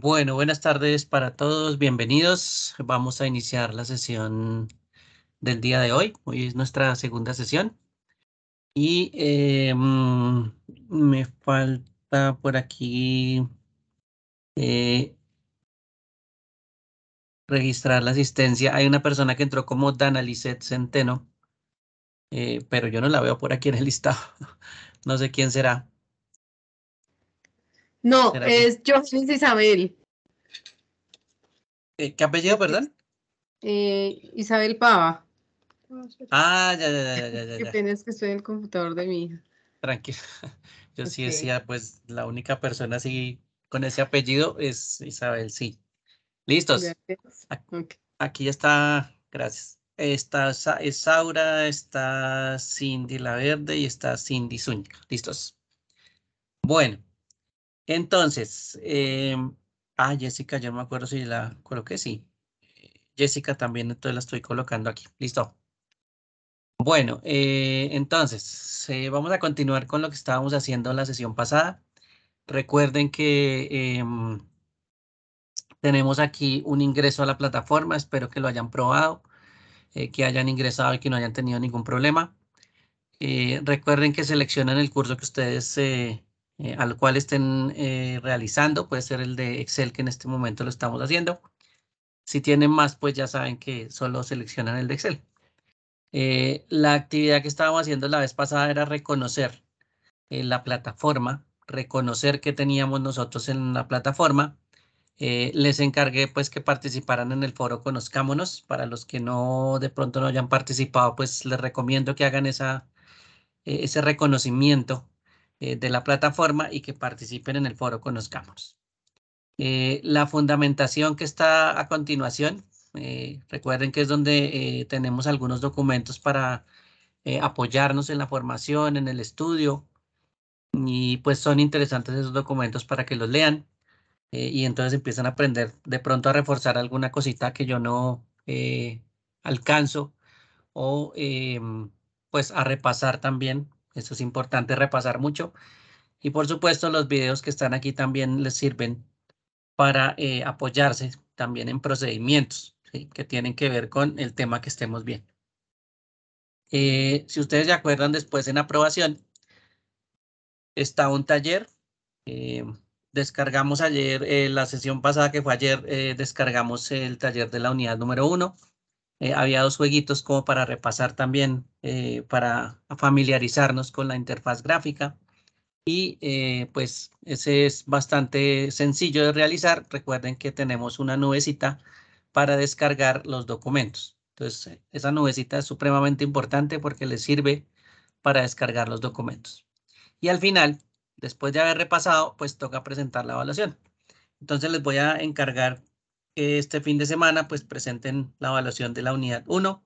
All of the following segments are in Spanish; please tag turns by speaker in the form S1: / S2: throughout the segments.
S1: Bueno, buenas tardes para todos, bienvenidos. Vamos a iniciar la sesión del día de hoy. Hoy es nuestra segunda sesión. Y eh, mm, me falta por aquí eh, registrar la asistencia. Hay una persona que entró como Dana Lisette Centeno, eh, pero yo no la veo por aquí en el listado. no sé quién será. No, es Johannes Isabel. Eh, ¿Qué, apellido, perdón? Eh, Isabel Pava. Ah, ya, ya, ya, ya, ya. Qué que estoy en el computador de mi hija. Tranquilo. Yo sí decía, pues la única persona así con ese apellido es Isabel, sí. Listos. Aquí, ya está, gracias. Está Saura, está Cindy La Verde y está Cindy Zúñiga. Listos. Bueno, entonces, eh, ah, Jessica, yo no me acuerdo si la coloqué, sí. Eh, Jessica también, entonces la estoy colocando aquí. Listo. Bueno, eh, entonces, vamos a continuar con lo que estábamos haciendo la sesión pasada. Recuerden que em, tenemos aquí un ingreso a la plataforma. Espero que lo hayan probado, que hayan ingresado y que no hayan tenido ningún problema. recuerden que seleccionan el curso que ustedes eh, al cual estén eh, realizando. Puede ser el de Excel que en este momento lo estamos haciendo. Si tienen más, pues ya saben que solo seleccionan el de Excel. Eh, la actividad que estábamos haciendo la vez pasada era reconocer la plataforma, reconocer que teníamos nosotros en la plataforma. les encargué pues que participaran en el foro Conozcámonos. Para los que no de pronto no hayan participado, pues les recomiendo que hagan esa, ese reconocimiento eh, de la plataforma y que participen en el foro Conozcamos. Eh, la fundamentación que está a continuación, eh, recuerden que es donde tenemos algunos documentos para apoyarnos en la formación, en el estudio, y pues son interesantes esos documentos para que los lean y entonces empiezan a aprender de pronto a reforzar alguna cosita que yo no alcanzo o em, pues a repasar también esto es importante repasar mucho. Y por supuesto, los videos que están aquí también les sirven para eh, apoyarse también en procedimientos que tienen que ver con el tema que estemos viendo. Eh, si ustedes se acuerdan, después en aprobación está un taller. Eh, descargamos ayer, la sesión pasada que fue ayer, descargamos el taller de la unidad número uno. Eh, había dos jueguitos como para repasar también, eh, para familiarizarnos con la interfaz gráfica. Y eh, pues ese es bastante sencillo de realizar. Recuerden que tenemos una nubecita para descargar los documentos. Entonces, esa nubecita es supremamente importante porque le sirve para descargar los documentos. Y al final, después de haber repasado, pues toca presentar la evaluación. Entonces les voy a encargar este fin de semana pues presenten la evaluación de la unidad 1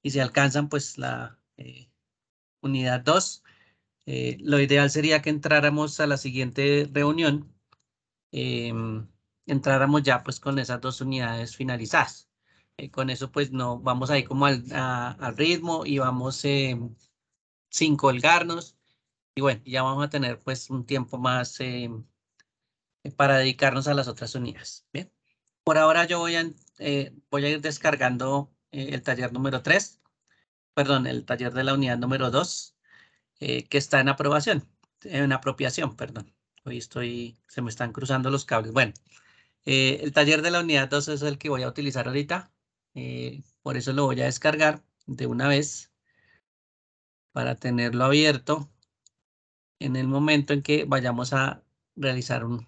S1: y si alcanzan pues la eh, unidad 2. Eh, lo ideal sería que entráramos a la siguiente reunión, em, entráramos ya pues con esas dos unidades finalizadas. Eh, con eso pues no vamos ahí como al, al ritmo y vamos em, sin colgarnos y bueno, ya vamos a tener pues un tiempo más em, para dedicarnos a las otras unidades. Bien. Por ahora yo voy a, eh, ir descargando eh, el taller número 3, perdón, el taller de la unidad número 2, eh, que está en aprobación, en apropiación, perdón. Hoy estoy, se me están cruzando los cables. Bueno, el taller de la unidad 2 es el que voy a utilizar ahorita, por eso lo voy a descargar de una vez para tenerlo abierto en el momento en que vayamos a realizar un,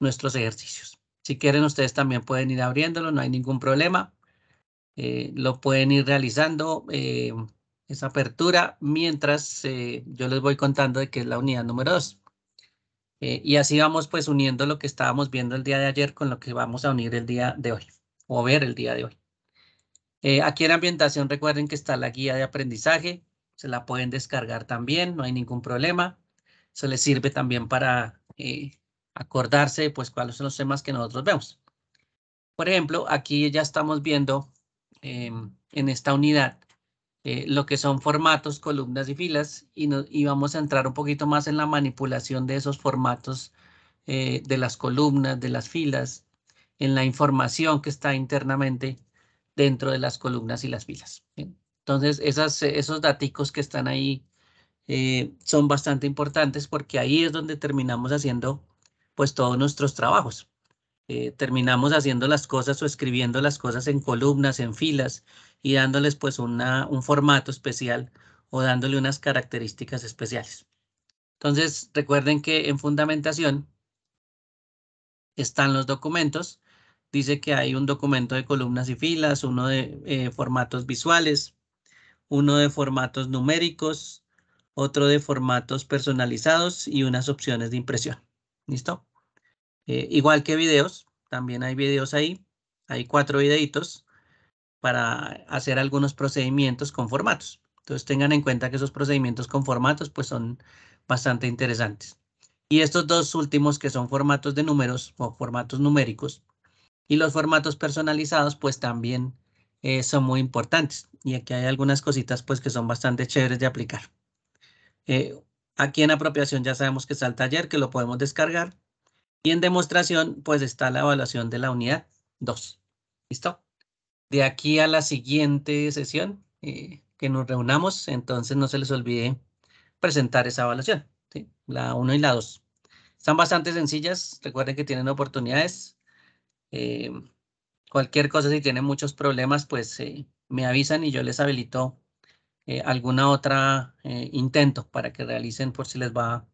S1: nuestros ejercicios. Si quieren, ustedes también pueden ir abriéndolo, no hay ningún problema. Eh, lo pueden ir realizando eh, esa apertura mientras eh, yo les voy contando de qué es la unidad número 2. y así vamos pues uniendo lo que estábamos viendo el día de ayer con lo que vamos a unir el día de hoy o ver el día de hoy. aquí en ambientación recuerden que está la guía de aprendizaje, se la pueden descargar también, no hay ningún problema. Se les sirve también para acordarse pues cuáles son los temas que nosotros vemos. Por ejemplo, aquí ya estamos viendo eh, en esta unidad eh, lo que son formatos, columnas y filas y, vamos a entrar un poquito más en la manipulación de esos formatos eh, de las columnas, de las filas, en la información que está internamente dentro de las columnas y las filas. Entonces, esas, esos daticos que están ahí son bastante importantes porque ahí es donde terminamos haciendo pues todos nuestros trabajos. Eh, terminamos haciendo las cosas o escribiendo las cosas en columnas, en filas y dándoles pues una, un formato especial o dándole unas características especiales. Entonces, recuerden que en fundamentación están los documentos. Dice que hay un documento de columnas y filas, uno de eh, formatos visuales, uno de formatos numéricos, otro de formatos personalizados y unas opciones de impresión. ¿Listo? Eh, igual que videos, también hay videos ahí. Hay cuatro videitos para hacer algunos procedimientos con formatos. Entonces tengan en cuenta que esos procedimientos con formatos pues son bastante interesantes. Y estos dos últimos que son formatos de números o formatos numéricos y los formatos personalizados pues también eh, son muy importantes. Y aquí hay algunas cositas pues que son bastante chéveres de aplicar. Eh, aquí en apropiación ya sabemos que está el taller que lo podemos descargar y en demostración, pues está la evaluación de la unidad 2. ¿Listo? De aquí a la siguiente sesión eh, que nos reunamos, entonces no se les olvide presentar esa evaluación, la 1 y la 2. Están bastante sencillas, recuerden que tienen oportunidades. Eh, cualquier cosa, si tienen muchos problemas, pues eh, me avisan y yo les habilito alguna otra intento para que realicen por si les va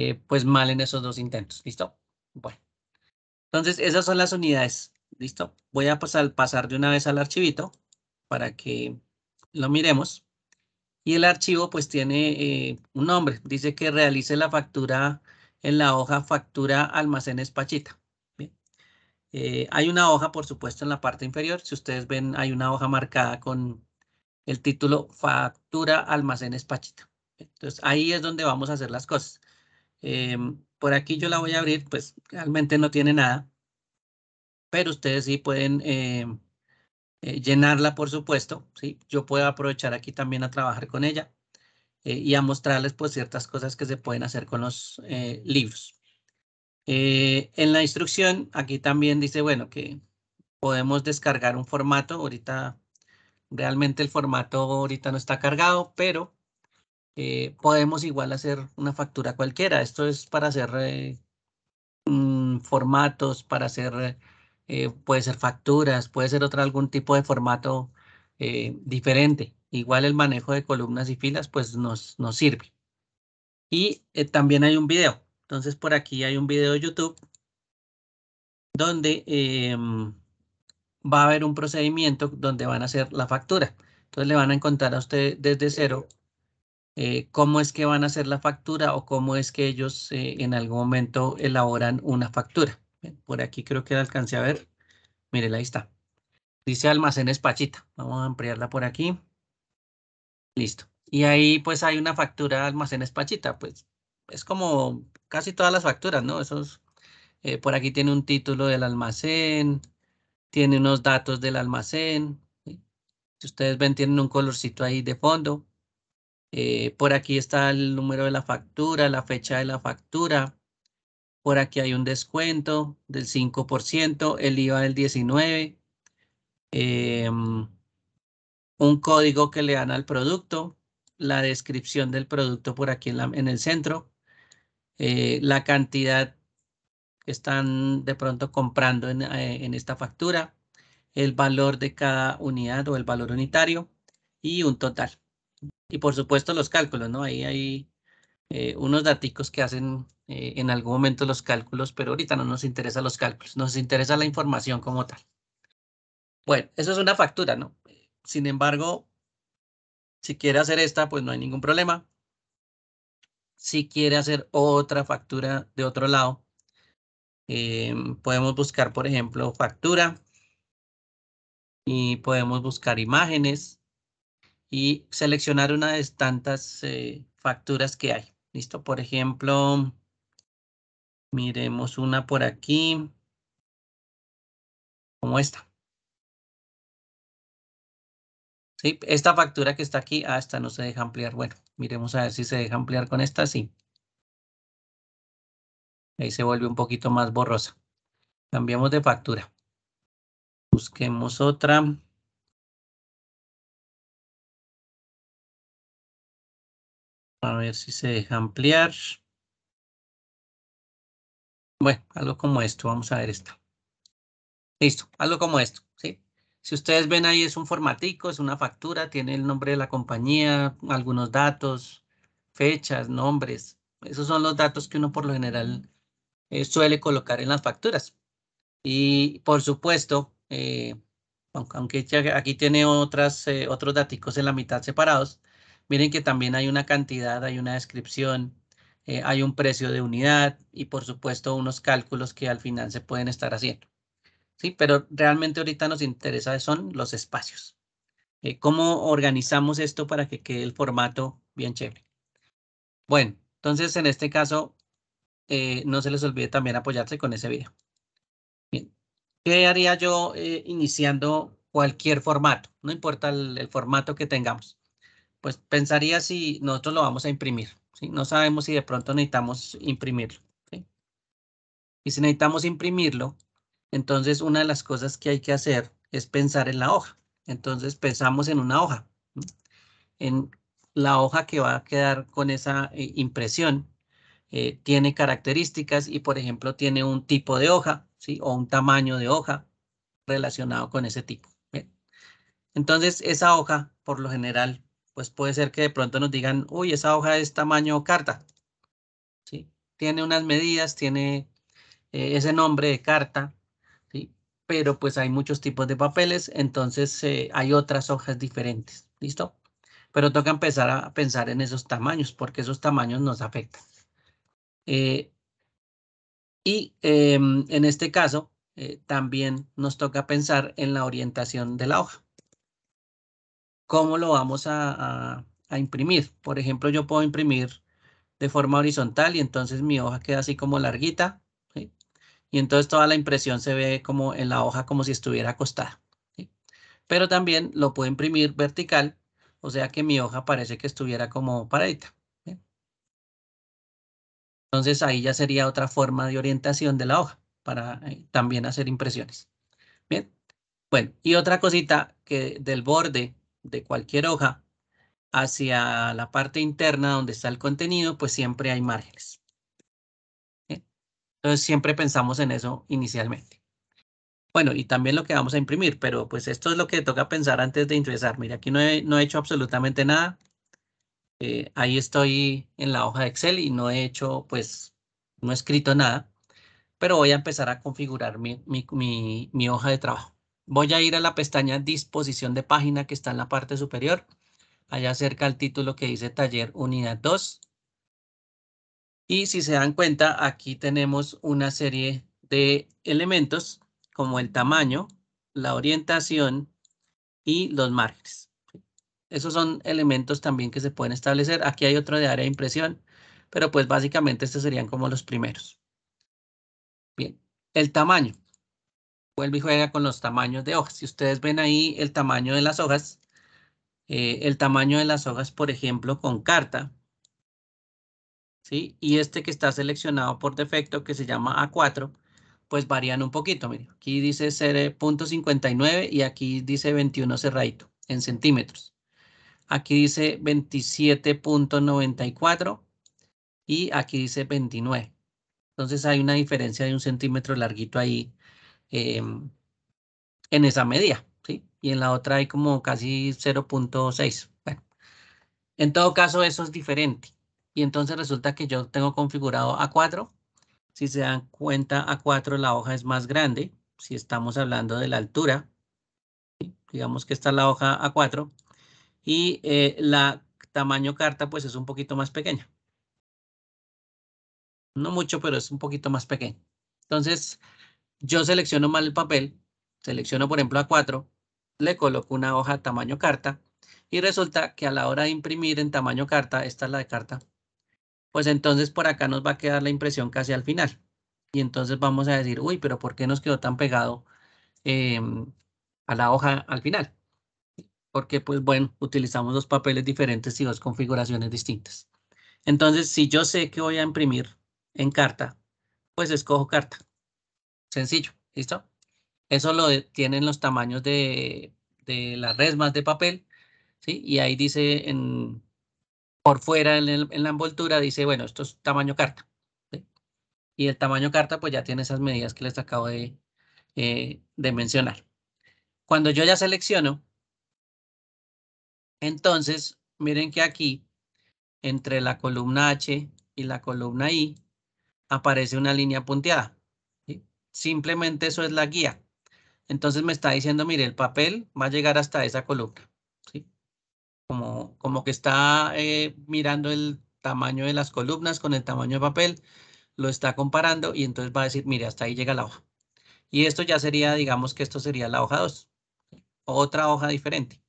S1: eh, pues mal en esos dos intentos. ¿Listo? Bueno. Entonces, esas son las unidades. ¿Listo? Voy a pasar, de una vez al archivito para que lo miremos. Y el archivo pues tiene eh, un nombre. Dice que realice la factura en la hoja factura almacenes Pachita. Bien. Eh, hay una hoja, por supuesto, en la parte inferior. Si ustedes ven, hay una hoja marcada con el título factura almacenes Pachita. Entonces, ahí es donde vamos a hacer las cosas. Em, por aquí yo la voy a abrir, pues realmente no tiene nada, pero ustedes sí pueden em, eh, llenarla, por supuesto. ¿sí? Yo puedo aprovechar aquí también a trabajar con ella eh, y a mostrarles pues ciertas cosas que se pueden hacer con los eh, libros. en la instrucción, aquí también dice, bueno, que podemos descargar un formato. Ahorita, realmente el formato ahorita no está cargado, pero eh, podemos igual hacer una factura cualquiera. Esto es para hacer eh, mm, formatos, para hacer, eh, puede ser facturas, puede ser otro algún tipo de formato diferente. Igual el manejo de columnas y filas pues nos, nos sirve. Y también hay un video. Entonces por aquí hay un video de YouTube donde em, va a haber un procedimiento donde van a hacer la factura. Entonces le van a encontrar a usted desde cero eh, cómo es que van a hacer la factura o cómo es que ellos eh, en algún momento elaboran una factura. Por aquí creo que la alcancé a ver. Mire, ahí está. Dice almacenes Pachita. Vamos a ampliarla por aquí. Listo. Y ahí pues hay una factura de almacenes Pachita. Pues es como casi todas las facturas, ¿no? Esos, eh, por aquí tiene un título del almacén, tiene unos datos del almacén. Si ustedes ven, tienen un colorcito ahí de fondo. Eh, por aquí está el número de la factura, la fecha de la factura. Por aquí hay un descuento del 5%, el IVA del 19%. Em, un código que le dan al producto, la descripción del producto por aquí en, el centro, eh, la cantidad que están de pronto comprando eh, en esta factura, el valor de cada unidad o el valor unitario y un total. Y por supuesto los cálculos, ¿no? Ahí hay eh, unos daticos que hacen eh, en algún momento los cálculos, pero ahorita no nos interesan los cálculos, nos interesa la información como tal. Bueno, eso es una factura, ¿no? Sin embargo, si quiere hacer esta, pues no hay ningún problema. Si quiere hacer otra factura de otro lado, eh, podemos buscar, por ejemplo, factura y podemos buscar imágenes y seleccionar una de tantas eh, facturas que hay. Listo, por ejemplo, miremos una por aquí,
S2: como esta. Sí, esta factura que está aquí, hasta ah, esta no se deja ampliar. Bueno,
S1: miremos a ver si se deja ampliar con esta, sí. Ahí se vuelve un poquito más borrosa. Cambiamos de factura. Busquemos
S2: otra. A ver si se deja ampliar.
S1: Bueno, algo como esto. Vamos a ver esto. Listo, algo como esto. ¿sí? Si ustedes ven ahí es un formatico, es una factura, tiene el nombre de la compañía, algunos datos, fechas, nombres. Esos son los datos que uno por lo general eh, suele colocar en las facturas. Y por supuesto, eh, aunque aquí tiene otras, eh, otros datos en la mitad separados, Miren que también hay una cantidad, hay una descripción, eh, hay un precio de unidad y por supuesto unos cálculos que al final se pueden estar haciendo. Sí, pero realmente ahorita nos interesa son los espacios. Eh, ¿Cómo organizamos esto para que quede el formato bien chévere? Bueno, entonces en este caso eh, no se les olvide también apoyarse con ese video. ¿Qué haría yo iniciando cualquier formato? No importa el, formato que tengamos pues pensaría si nosotros lo vamos a imprimir. No sabemos si de pronto necesitamos imprimirlo. Y si necesitamos imprimirlo, entonces una de las cosas que hay que hacer es pensar en la hoja. Entonces pensamos en una hoja, en la hoja que va a quedar con esa eh, impresión. Eh, tiene características y, por ejemplo, tiene un tipo de hoja o un tamaño de hoja relacionado con ese tipo. Entonces, esa hoja, por lo general, pues puede ser que de pronto nos digan, uy, esa hoja es tamaño carta. ¿Sí? Tiene unas medidas, tiene eh, ese nombre de carta, ¿sí? pero pues hay muchos tipos de papeles, entonces eh, hay otras hojas diferentes. ¿Listo? Pero toca empezar a pensar en esos tamaños, porque esos tamaños nos afectan. Eh, y em, en este caso, también nos toca pensar en la orientación de la hoja cómo lo vamos a, imprimir. Por ejemplo, yo puedo imprimir de forma horizontal y entonces mi hoja queda así como larguita. Y entonces toda la impresión se ve como en la hoja como si estuviera acostada. Pero también lo puedo imprimir vertical, o sea que mi hoja parece que estuviera como paradita. Entonces ahí ya sería otra forma de orientación de la hoja para eh, también hacer impresiones. Bien, bueno, y otra cosita que del borde de cualquier hoja hacia la parte interna donde está el contenido, pues siempre hay márgenes. Entonces siempre pensamos en eso inicialmente. Bueno, y también lo que vamos a imprimir, pero pues esto es lo que toca pensar antes de ingresar. Mira, aquí no he, hecho absolutamente nada. Eh, ahí estoy en la hoja de Excel y no he hecho, pues, no he escrito nada. Pero voy a empezar a configurar mi hoja de trabajo. Voy a ir a la pestaña disposición de página que está en la parte superior. Allá cerca al título que dice taller unidad 2. Y si se dan cuenta, aquí tenemos una serie de elementos como el tamaño, la orientación y los márgenes. Esos son elementos también que se pueden establecer. Aquí hay otro de área de impresión, pero pues básicamente estos serían como los primeros. Bien, el tamaño vuelve y juega con los tamaños de hojas. Si ustedes ven ahí el tamaño de las hojas, eh, el tamaño de las hojas, por ejemplo, con carta, ¿sí? Y este que está seleccionado por defecto, que se llama A4, pues varían un poquito. Miren, aquí dice 0.59 y aquí dice 21 cerradito en centímetros. Aquí dice 27.94 y aquí dice 29. Entonces hay una diferencia de un centímetro larguito ahí Em, en esa medida, ¿sí? Y en la otra hay como casi 0.6. Bueno, en todo caso, eso es diferente. Y entonces resulta que yo tengo configurado A4. Si se dan cuenta, A4 la hoja es más grande. Si estamos hablando de la altura, digamos que está la hoja A4. Y eh, la tamaño carta pues es un poquito más pequeña. No mucho, pero es un poquito más pequeño. Entonces, yo selecciono mal el papel, selecciono por ejemplo A4, le coloco una hoja tamaño carta y resulta que a la hora de imprimir en tamaño carta, esta es la de carta, pues entonces por acá nos va a quedar la impresión casi al final. Y entonces vamos a decir, uy, pero ¿por qué nos quedó tan pegado em, a la hoja al final? Porque, pues bueno, utilizamos dos papeles diferentes y dos configuraciones distintas. Entonces, si yo sé que voy a imprimir en carta, pues escojo carta. Sencillo, ¿listo? Eso lo tienen los tamaños de, las resmas de papel, ¿sí? Y ahí dice en, por fuera en, la envoltura, dice, bueno, esto es tamaño carta. Y el tamaño carta, pues ya tiene esas medidas que les acabo de, eh, de mencionar. Cuando yo ya selecciono, entonces, miren que aquí, entre la columna H y la columna I, aparece una línea punteada. Simplemente eso es la guía. Entonces me está diciendo, mire, el papel va a llegar hasta esa columna. Como, como que está eh, mirando el tamaño de las columnas con el tamaño de papel, lo está comparando y entonces va a decir, mire, hasta ahí llega la hoja. Y esto ya sería, digamos que esto sería la hoja 2, otra hoja diferente.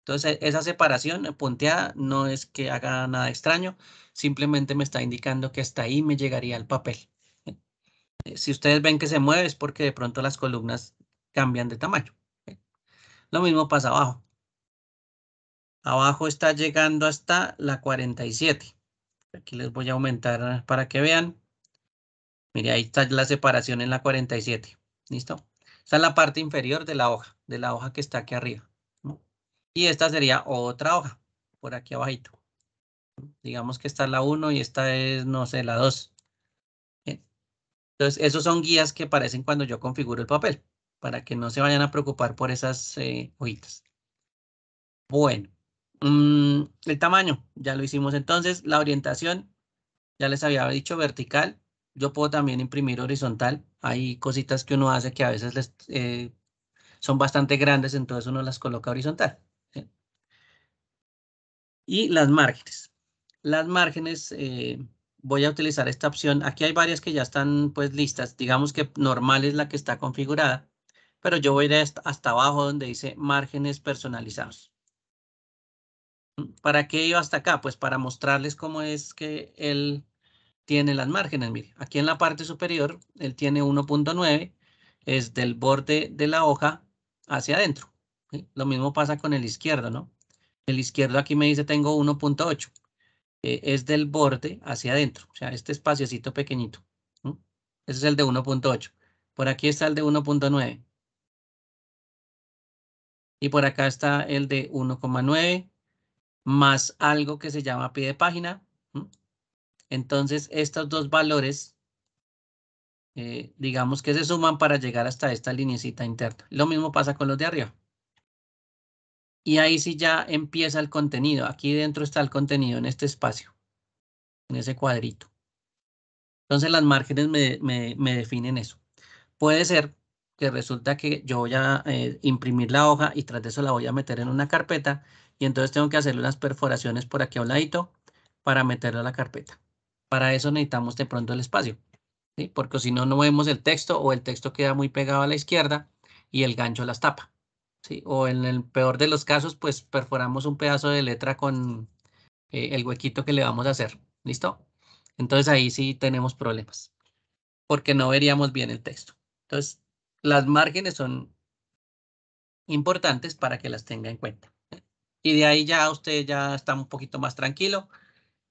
S1: Entonces, esa separación punteada no es que haga nada extraño, simplemente me está indicando que hasta ahí me llegaría el papel si ustedes ven que se mueve es porque de pronto las columnas cambian de tamaño. Lo mismo pasa abajo. Abajo está llegando hasta la 47. Aquí les voy a aumentar para que vean. Mire, ahí está la separación en la 47. ¿Listo? Esta es la parte inferior de la hoja, de la hoja que está aquí arriba. Y esta sería otra hoja, por aquí abajito. Digamos que está la 1 y esta es, no sé, la 2. Entonces, esos son guías que aparecen cuando yo configuro el papel, para que no se vayan a preocupar por esas eh, hojitas. Bueno, mm, el tamaño, ya lo hicimos entonces. La orientación, ya les había dicho vertical. Yo puedo también imprimir horizontal. Hay cositas que uno hace que a veces eh, son bastante grandes, entonces uno las coloca horizontal. Y las márgenes. Las márgenes... Eh, voy a utilizar esta opción. Aquí hay varias que ya están pues listas. Digamos que normal es la que está configurada, pero yo voy a ir hasta, abajo donde dice márgenes personalizados. ¿Para qué iba hasta acá? Pues para mostrarles cómo es que él tiene las márgenes. aquí en la parte superior, él tiene 1.9, es del borde de la hoja hacia adentro. Lo mismo pasa con el izquierdo, ¿no? El izquierdo aquí me dice tengo 1.8. Eh, es del borde hacia adentro, o sea, este espaciocito pequeñito. Ese es el de 1.8. Por aquí está el de 1.9. Y por acá está el de 1.9 más algo que se llama pie de página. Entonces, estos dos valores, eh, digamos que se suman para llegar hasta esta linecita interna. Lo mismo pasa con los de arriba y ahí sí ya empieza el contenido. Aquí dentro está el contenido en este espacio, en ese cuadrito. Entonces las márgenes me, definen eso. Puede ser que resulta que yo voy a eh, imprimir la hoja y tras de eso la voy a meter en una carpeta y entonces tengo que hacerle unas perforaciones por aquí a un ladito para meterla a la carpeta. Para eso necesitamos de pronto el espacio, porque si no, no vemos el texto o el texto queda muy pegado a la izquierda y el gancho las tapa. O en el peor de los casos, pues perforamos un pedazo de letra con eh, el huequito que le vamos a hacer. ¿Listo? Entonces ahí sí tenemos problemas porque no veríamos bien el texto. Entonces, las márgenes son importantes para que las tenga en cuenta. ¿eh? Y de ahí ya usted ya está un poquito más tranquilo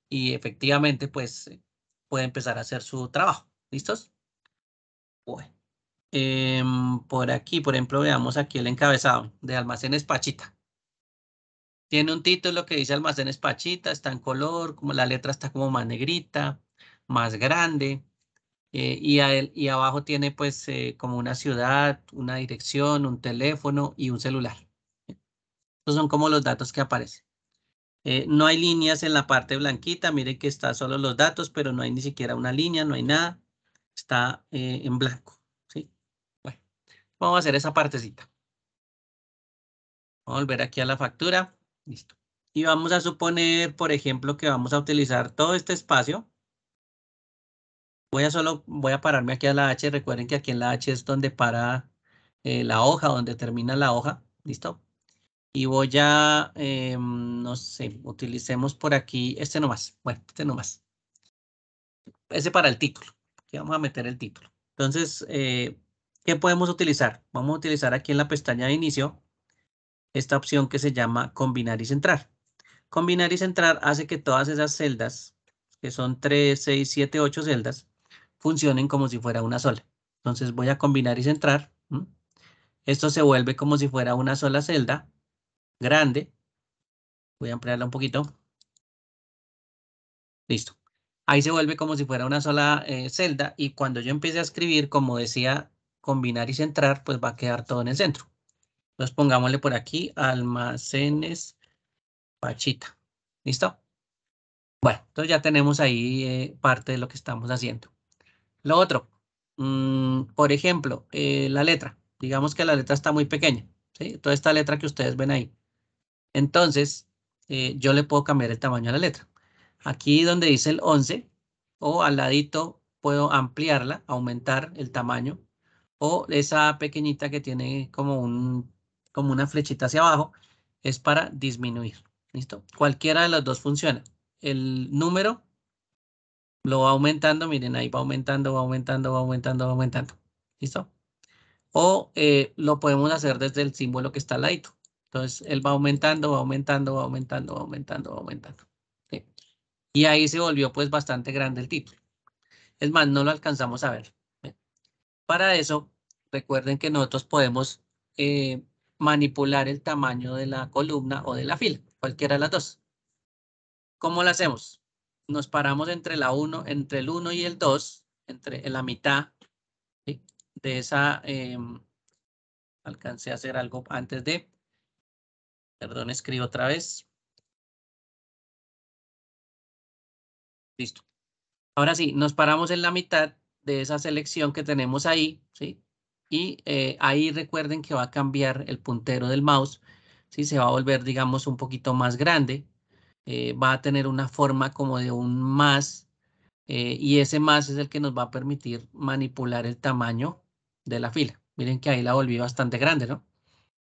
S1: y efectivamente pues puede empezar a hacer su trabajo. ¿Listos? Bueno. Em, por aquí, por ejemplo, veamos aquí el encabezado de Almacenes Pachita. Tiene un título que dice Almacenes Pachita, está en color, como la letra está como más negrita, más grande. Eh, y, abajo tiene pues eh, como una ciudad, una dirección, un teléfono y un celular. Estos son como los datos que aparecen. Eh, no hay líneas en la parte blanquita, miren que está solo los datos, pero no hay ni siquiera una línea, no hay nada, está en blanco. Vamos a hacer esa partecita. volver aquí a la factura. Listo. Y vamos a suponer, por ejemplo, que vamos a utilizar todo este espacio. Voy a solo, voy a pararme aquí a la H. Recuerden que aquí en la H es donde para eh, la hoja, donde termina la hoja. ¿Listo? Y voy a, em, no sé, utilicemos por aquí este nomás. Bueno, este nomás. Ese para el título. Aquí vamos a meter el título. Entonces, eh, ¿Qué podemos utilizar? Vamos a utilizar aquí en la pestaña de inicio esta opción que se llama combinar y centrar. Combinar y centrar hace que todas esas celdas, que son 3, 6, 7, 8 celdas, funcionen como si fuera una sola. Entonces voy a combinar y centrar. Esto se vuelve como si fuera una sola celda grande. Voy a ampliarla un poquito. Listo. Ahí se vuelve como si fuera una sola eh, celda y cuando yo empiece a escribir, como decía combinar y centrar, pues va a quedar todo en el centro. Entonces pongámosle por aquí almacenes Pachita. ¿Listo? Bueno, entonces ya tenemos ahí eh, parte de lo que estamos haciendo. Lo otro, mm, por ejemplo, eh, la letra. Digamos que la letra está muy pequeña. Toda esta letra que ustedes ven ahí. Entonces, eh, yo le puedo cambiar el tamaño a la letra. Aquí donde dice el 11, o al ladito puedo ampliarla, aumentar el tamaño o esa pequeñita que tiene como, un, como una flechita hacia abajo, es para disminuir. ¿Listo? Cualquiera de las dos funciona. El número lo va aumentando, miren, ahí va aumentando, va aumentando, va aumentando, va aumentando. ¿Listo? O lo podemos hacer desde el símbolo que está al lado. Entonces, él va aumentando, va aumentando, va aumentando, va aumentando, va aumentando. Y ahí se volvió pues bastante grande el título. Es más, no lo alcanzamos a ver. Para eso, Recuerden que nosotros podemos eh, manipular el tamaño de la columna o de la fila, cualquiera de las dos. ¿Cómo lo hacemos? Nos paramos entre, la 1, entre el 1 y el 2, entre la mitad de esa... Eh, alcancé a hacer algo antes de...
S2: Perdón, escribo otra vez.
S1: Listo. Ahora sí, nos paramos en la mitad de esa selección que tenemos ahí, ¿sí? y eh, ahí recuerden que va a cambiar el puntero del mouse, si se va a volver digamos un poquito más grande, eh, va a tener una forma como de un más eh, y ese más es el que nos va a permitir manipular el tamaño de la fila. Miren que ahí la volví bastante grande, ¿no?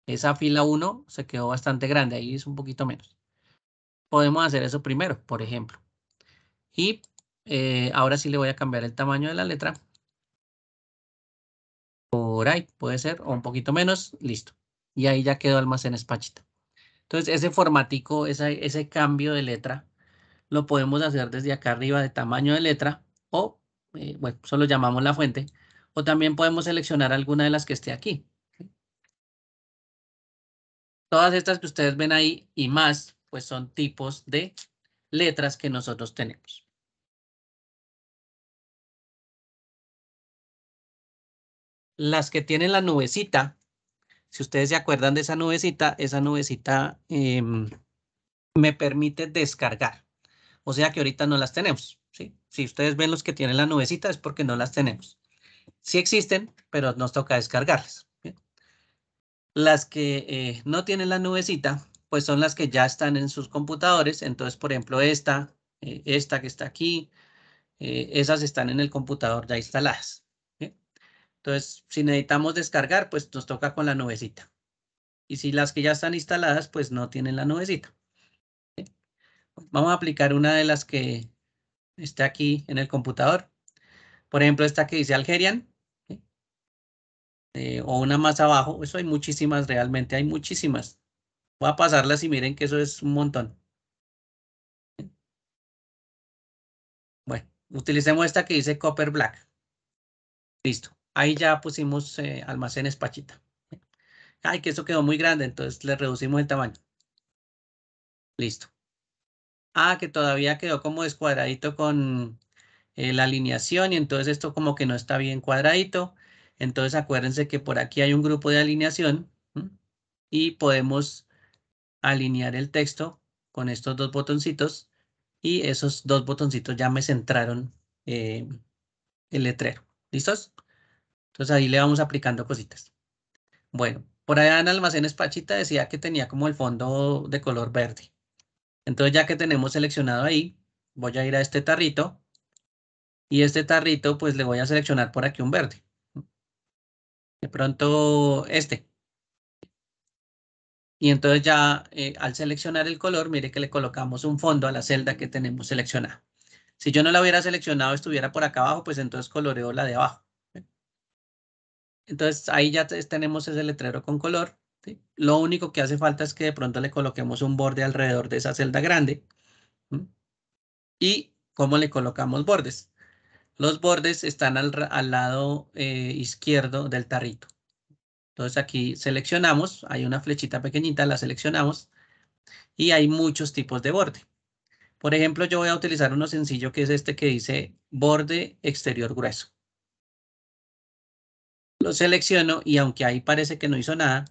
S1: Esa fila 1 se quedó bastante grande, ahí es un poquito menos. Podemos hacer eso primero, por ejemplo. Y ahora sí le voy a cambiar el tamaño de la letra por ahí, puede ser, o un poquito menos, listo. Y ahí ya quedó almacén espachita Entonces, ese formatico, ese, ese cambio de letra, lo podemos hacer desde acá arriba de tamaño de letra, o, eh, bueno, solo llamamos la fuente, o también podemos seleccionar alguna de las que esté aquí. Todas estas que ustedes ven ahí y más, pues son tipos de letras que nosotros tenemos. las que tienen la nubecita, si ustedes se acuerdan de esa nubecita, esa nubecita em, me permite descargar. O sea que ahorita no las tenemos. ¿sí? Si ustedes ven los que tienen la nubecita es porque no las tenemos. Sí existen, pero nos toca descargarlas. Las que eh, no tienen la nubecita, pues son las que ya están en sus computadores. Entonces, por ejemplo, esta, eh, esta que está aquí, eh, esas están en el computador ya instaladas. Entonces, si necesitamos descargar, pues nos toca con la nubecita. Y si las que ya están instaladas, pues no tienen la nubecita. Vamos a aplicar una de las que está aquí en el computador. Por ejemplo, esta que dice Algerian. Eh, o una más abajo. Eso hay muchísimas, realmente hay muchísimas. Voy a pasarlas y miren que eso es un montón. Bueno, utilicemos esta que dice Copper Black. Listo ahí ya pusimos eh, almacenes Pachita. Ay, que eso quedó muy grande, entonces le reducimos el tamaño. Listo. Ah, que todavía quedó como descuadradito con eh, la alineación y entonces esto como que no está bien cuadradito. Entonces acuérdense que por aquí hay un grupo de alineación y podemos alinear el texto con estos dos botoncitos y esos dos botoncitos ya me centraron eh, el letrero. ¿Listos? Entonces ahí le vamos aplicando cositas. Bueno, por allá en almacenes Pachita decía que tenía como el fondo de color verde. Entonces ya que tenemos seleccionado ahí, voy a ir a este tarrito y este tarrito pues le voy a seleccionar por aquí un verde. De pronto este. Y entonces ya eh, al seleccionar el color, mire que le colocamos un fondo a la celda que tenemos seleccionada. Si yo no la hubiera seleccionado, estuviera por acá abajo, pues entonces coloreo la de abajo. Entonces ahí ya tenemos ese letrero con color. Lo único que hace falta es que de pronto le coloquemos un borde alrededor de esa celda grande. ¿Y cómo le colocamos bordes? Los bordes están al, lado eh, izquierdo del tarrito. Entonces aquí seleccionamos, hay una flechita pequeñita, la seleccionamos y hay muchos tipos de borde. Por ejemplo, yo voy a utilizar uno sencillo que es este que dice borde exterior grueso lo selecciono y aunque ahí parece que no hizo nada,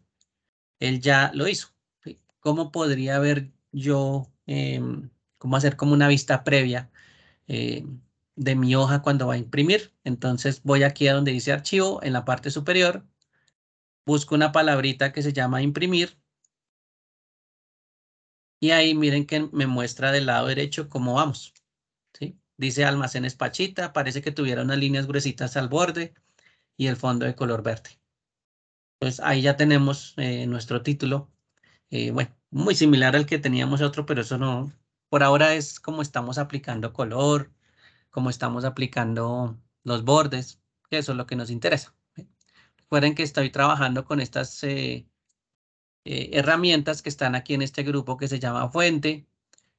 S1: él ya lo hizo. ¿Cómo podría ver yo, em, cómo hacer como una vista previa eh, de mi hoja cuando va a imprimir? Entonces voy aquí a donde dice archivo, en la parte superior, busco una palabrita que se llama imprimir. Y ahí miren que me muestra del lado derecho cómo vamos. ¿sí? Dice almacenes Pachita, parece que tuviera unas líneas gruesitas al borde y el fondo de color verde. Entonces pues ahí ya tenemos eh, nuestro título. Eh, bueno, muy similar al que teníamos otro, pero eso no, por ahora es como estamos aplicando color, como estamos aplicando los bordes, que eso es lo que nos interesa. Recuerden que estoy trabajando con estas eh, herramientas que están aquí en este grupo que se llama fuente,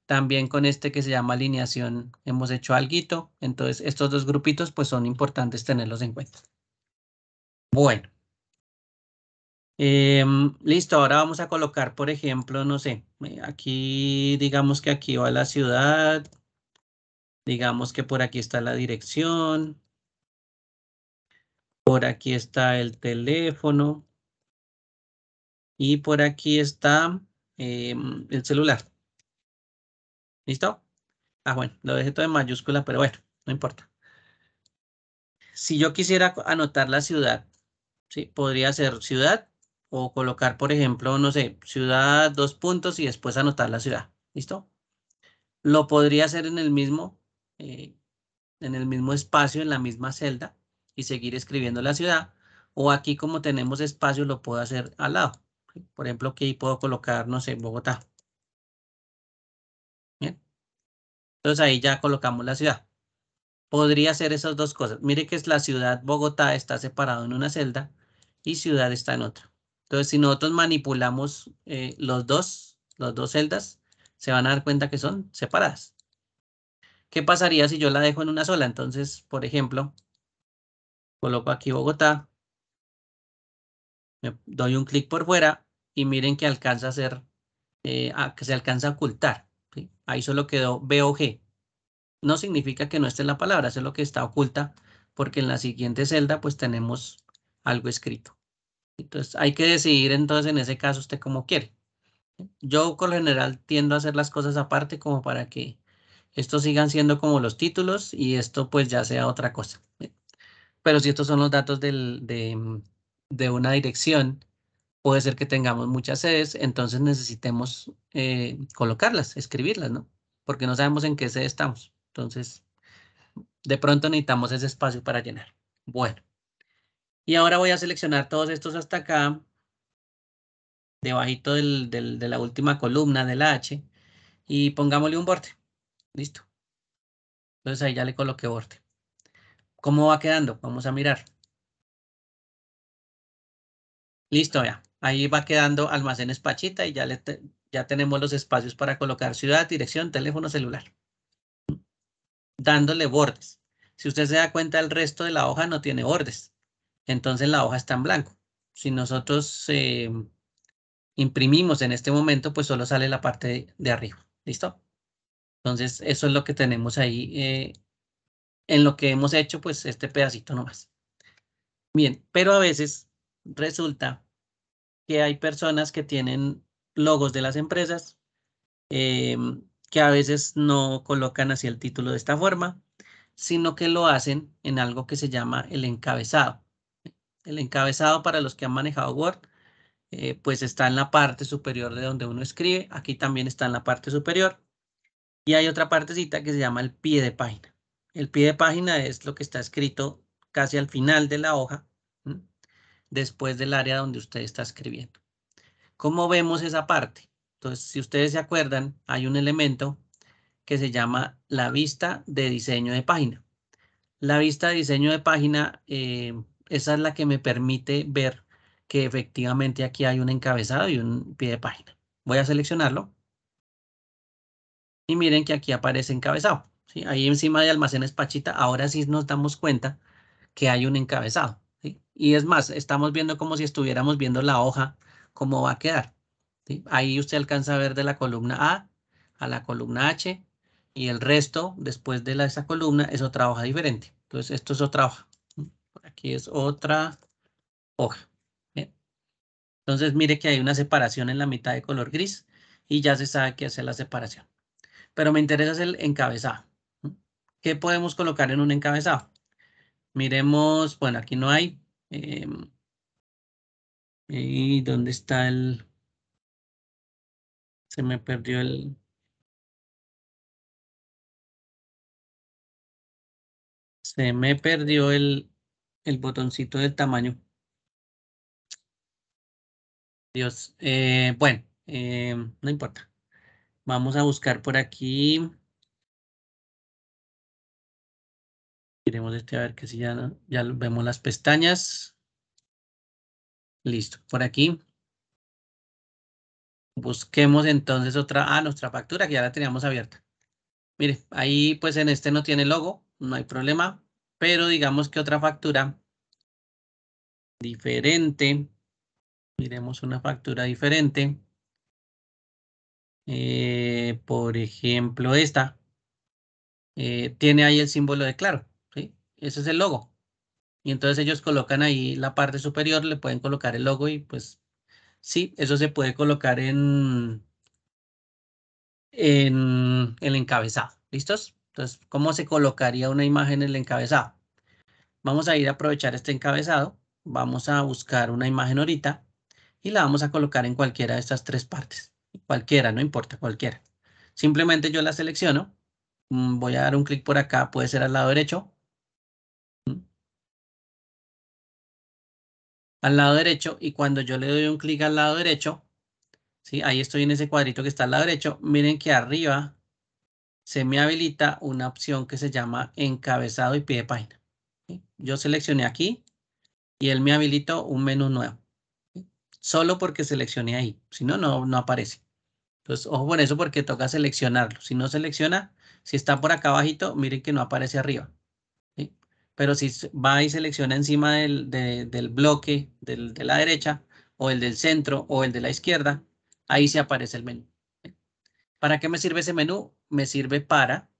S1: también con este que se llama alineación hemos hecho algo, entonces estos dos grupitos pues son importantes tenerlos en cuenta. Bueno. Em, listo, ahora vamos a colocar, por ejemplo, no sé, eh, aquí digamos que aquí va la ciudad, digamos que por aquí está la dirección, por aquí está el teléfono y por aquí está em, el celular. ¿Listo? Ah, bueno, lo dejé todo en mayúscula, pero bueno, no importa. Si yo quisiera anotar la ciudad, ¿sí? Podría ser ciudad o colocar, por ejemplo, no sé, ciudad, dos puntos y después anotar la ciudad. ¿Listo? Lo podría hacer en el mismo, eh, en el mismo espacio, en la misma celda y seguir escribiendo la ciudad. O aquí como tenemos espacio lo puedo hacer al lado. Por ejemplo, aquí puedo colocar, no sé, Bogotá. Bien. Entonces ahí ya colocamos la ciudad podría hacer esas dos cosas. Mire que es la ciudad Bogotá está separado en una celda y ciudad está en otra. Entonces, si nosotros manipulamos eh, los dos, las dos celdas, se van a dar cuenta que son separadas. ¿Qué pasaría si yo la dejo en una sola? Entonces, por ejemplo, coloco aquí Bogotá, doy un clic por fuera y miren que alcanza a ser, eh, que se alcanza a ocultar. Ahí solo quedó BOG. No significa que no esté la palabra, es lo que está oculta, porque en la siguiente celda pues tenemos algo escrito. Entonces hay que decidir entonces en ese caso usted como quiere. Yo con lo general tiendo a hacer las cosas aparte como para que estos sigan siendo como los títulos y esto pues ya sea otra cosa. Pero si estos son los datos mm, de, una dirección, puede ser que tengamos muchas sedes, entonces necesitemos eh, colocarlas, escribirlas, ¿no? Porque no sabemos en qué sede estamos. Entonces, de pronto necesitamos ese espacio para llenar. Bueno. Y ahora voy a seleccionar todos estos hasta acá, debajito de la última columna de la H, y pongámosle un borde. Listo. Entonces ahí ya le coloqué borde. ¿Cómo va quedando? Vamos a mirar. Listo, ya. Ahí va quedando almacenes Pachita y ya, le ya tenemos los espacios para colocar ciudad, dirección, teléfono celular. Dándole bordes. Si usted se da cuenta, el resto de la hoja no tiene bordes entonces la hoja está en blanco. Si nosotros eh, imprimimos en este momento, pues solo sale la parte de, arriba. ¿Listo? Entonces, eso es lo que tenemos ahí eh, en lo que hemos hecho, pues, este pedacito nomás. Bien, pero a veces resulta que hay personas que tienen logos de las empresas eh, que a veces no colocan así el título de esta forma, sino que lo hacen en algo que se llama el encabezado el encabezado para los que han manejado Word, eh, pues está en la parte superior de donde uno escribe. Aquí también está en la parte superior. Y hay otra partecita que se llama el pie de página. El pie de página es lo que está escrito casi al final de la hoja, después del área donde usted está escribiendo. ¿Cómo vemos esa parte? Entonces, si ustedes se acuerdan, hay un elemento que se llama la vista de diseño de página. La vista de diseño de página eh, esa es la que me permite ver que efectivamente aquí hay un encabezado y un pie de página. Voy a seleccionarlo. Y miren que aquí aparece encabezado. Ahí encima de almacenes Pachita, ahora sí nos damos cuenta que hay un encabezado. Y es más, estamos viendo como si estuviéramos viendo la hoja, cómo va a quedar. Ahí usted alcanza a ver de la columna A a la columna H y el resto después de esa columna es otra hoja diferente. Entonces, esto es otra hoja. Aquí es otra hoja. Entonces mire que hay una separación en la mitad de color gris y ya se sabe que hace la separación. Pero me interesa el encabezado. ¿Qué podemos colocar en un encabezado? Miremos, bueno, aquí no hay. Em, ¿Y dónde está el...?
S2: Se me perdió el... Se me perdió el, el botoncito
S1: del tamaño. Dios, eh, bueno, eh, no importa. Vamos a buscar por aquí. Miremos este a ver que si ya, ya vemos las pestañas. Listo, por aquí. Busquemos entonces otra, ah, nuestra factura que ya la teníamos abierta. Mire, ahí pues en este no tiene logo, no hay problema pero digamos que otra factura diferente, miremos una factura diferente, eh, por ejemplo esta, eh, tiene ahí el símbolo de claro, ¿sí? ese es el logo. Y entonces ellos colocan ahí la parte superior, le pueden colocar el logo y pues sí, eso se puede colocar en, en el encabezado. ¿Listos? Entonces, ¿cómo se colocaría una imagen en el encabezado? Vamos a ir a aprovechar este encabezado. Vamos a buscar una imagen ahorita y la vamos a colocar en cualquiera de estas tres partes. Cualquiera, no importa, cualquiera. Simplemente yo la selecciono. Mm, voy a dar un clic por acá, puede ser al lado derecho. Al lado derecho y cuando yo le doy un clic al lado derecho, ¿sí? ahí estoy en ese cuadrito que está al lado derecho, miren que arriba se me habilita una opción que se llama encabezado y pie de página. Yo seleccioné aquí y él me habilitó un menú nuevo. Solo porque seleccioné ahí, si no, no, aparece. Entonces, ojo con eso porque toca seleccionarlo. Si no selecciona, si está por acá abajito, miren que no aparece arriba. Pero si va y selecciona encima del, bloque del, de la derecha, o el del centro, o el de la izquierda, ahí se aparece el menú. ¿Para qué me sirve ese menú? Me sirve para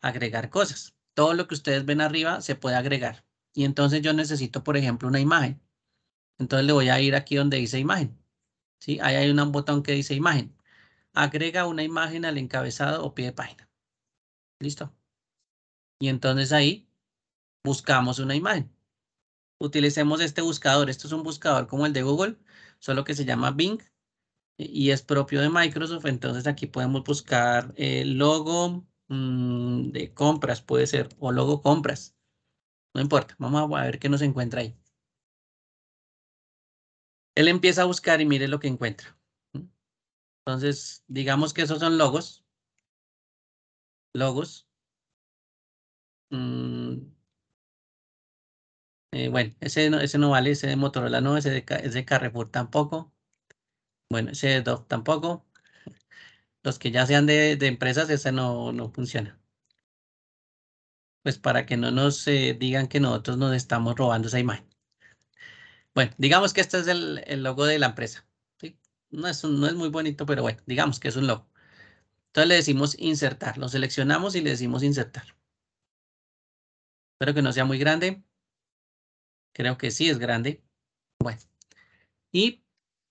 S1: agregar cosas. Todo lo que ustedes ven arriba se puede agregar. Y entonces yo necesito, por ejemplo, una imagen. Entonces le voy a ir aquí donde dice imagen. ¿Sí? Ahí hay un botón que dice imagen. Agrega una imagen al encabezado o pie de página. Listo. Y entonces ahí buscamos una imagen. Utilicemos este buscador. Esto es un buscador como el de Google, solo que se llama Bing y es propio de Microsoft. Entonces aquí podemos buscar el logo mm, de compras, puede ser, o logo compras. No importa, vamos a ver qué nos encuentra ahí. Él empieza a buscar y mire lo que encuentra.
S2: Entonces, digamos que esos son logos. Logos.
S1: Mm. Eh, bueno, ese no, ese no vale, ese de Motorola no, ese de, ese de Carrefour tampoco. Bueno, ese tampoco. Los que ya sean de, empresas, ese no, no funciona. Pues para que no nos eh, digan que nosotros nos estamos robando esa imagen. Bueno, digamos que este es el, logo de la empresa. No, es no es muy bonito, pero bueno, digamos que es un logo. Entonces le decimos insertar. Lo seleccionamos y le decimos insertar. Espero que no sea muy grande. Creo que sí es grande. Bueno. Y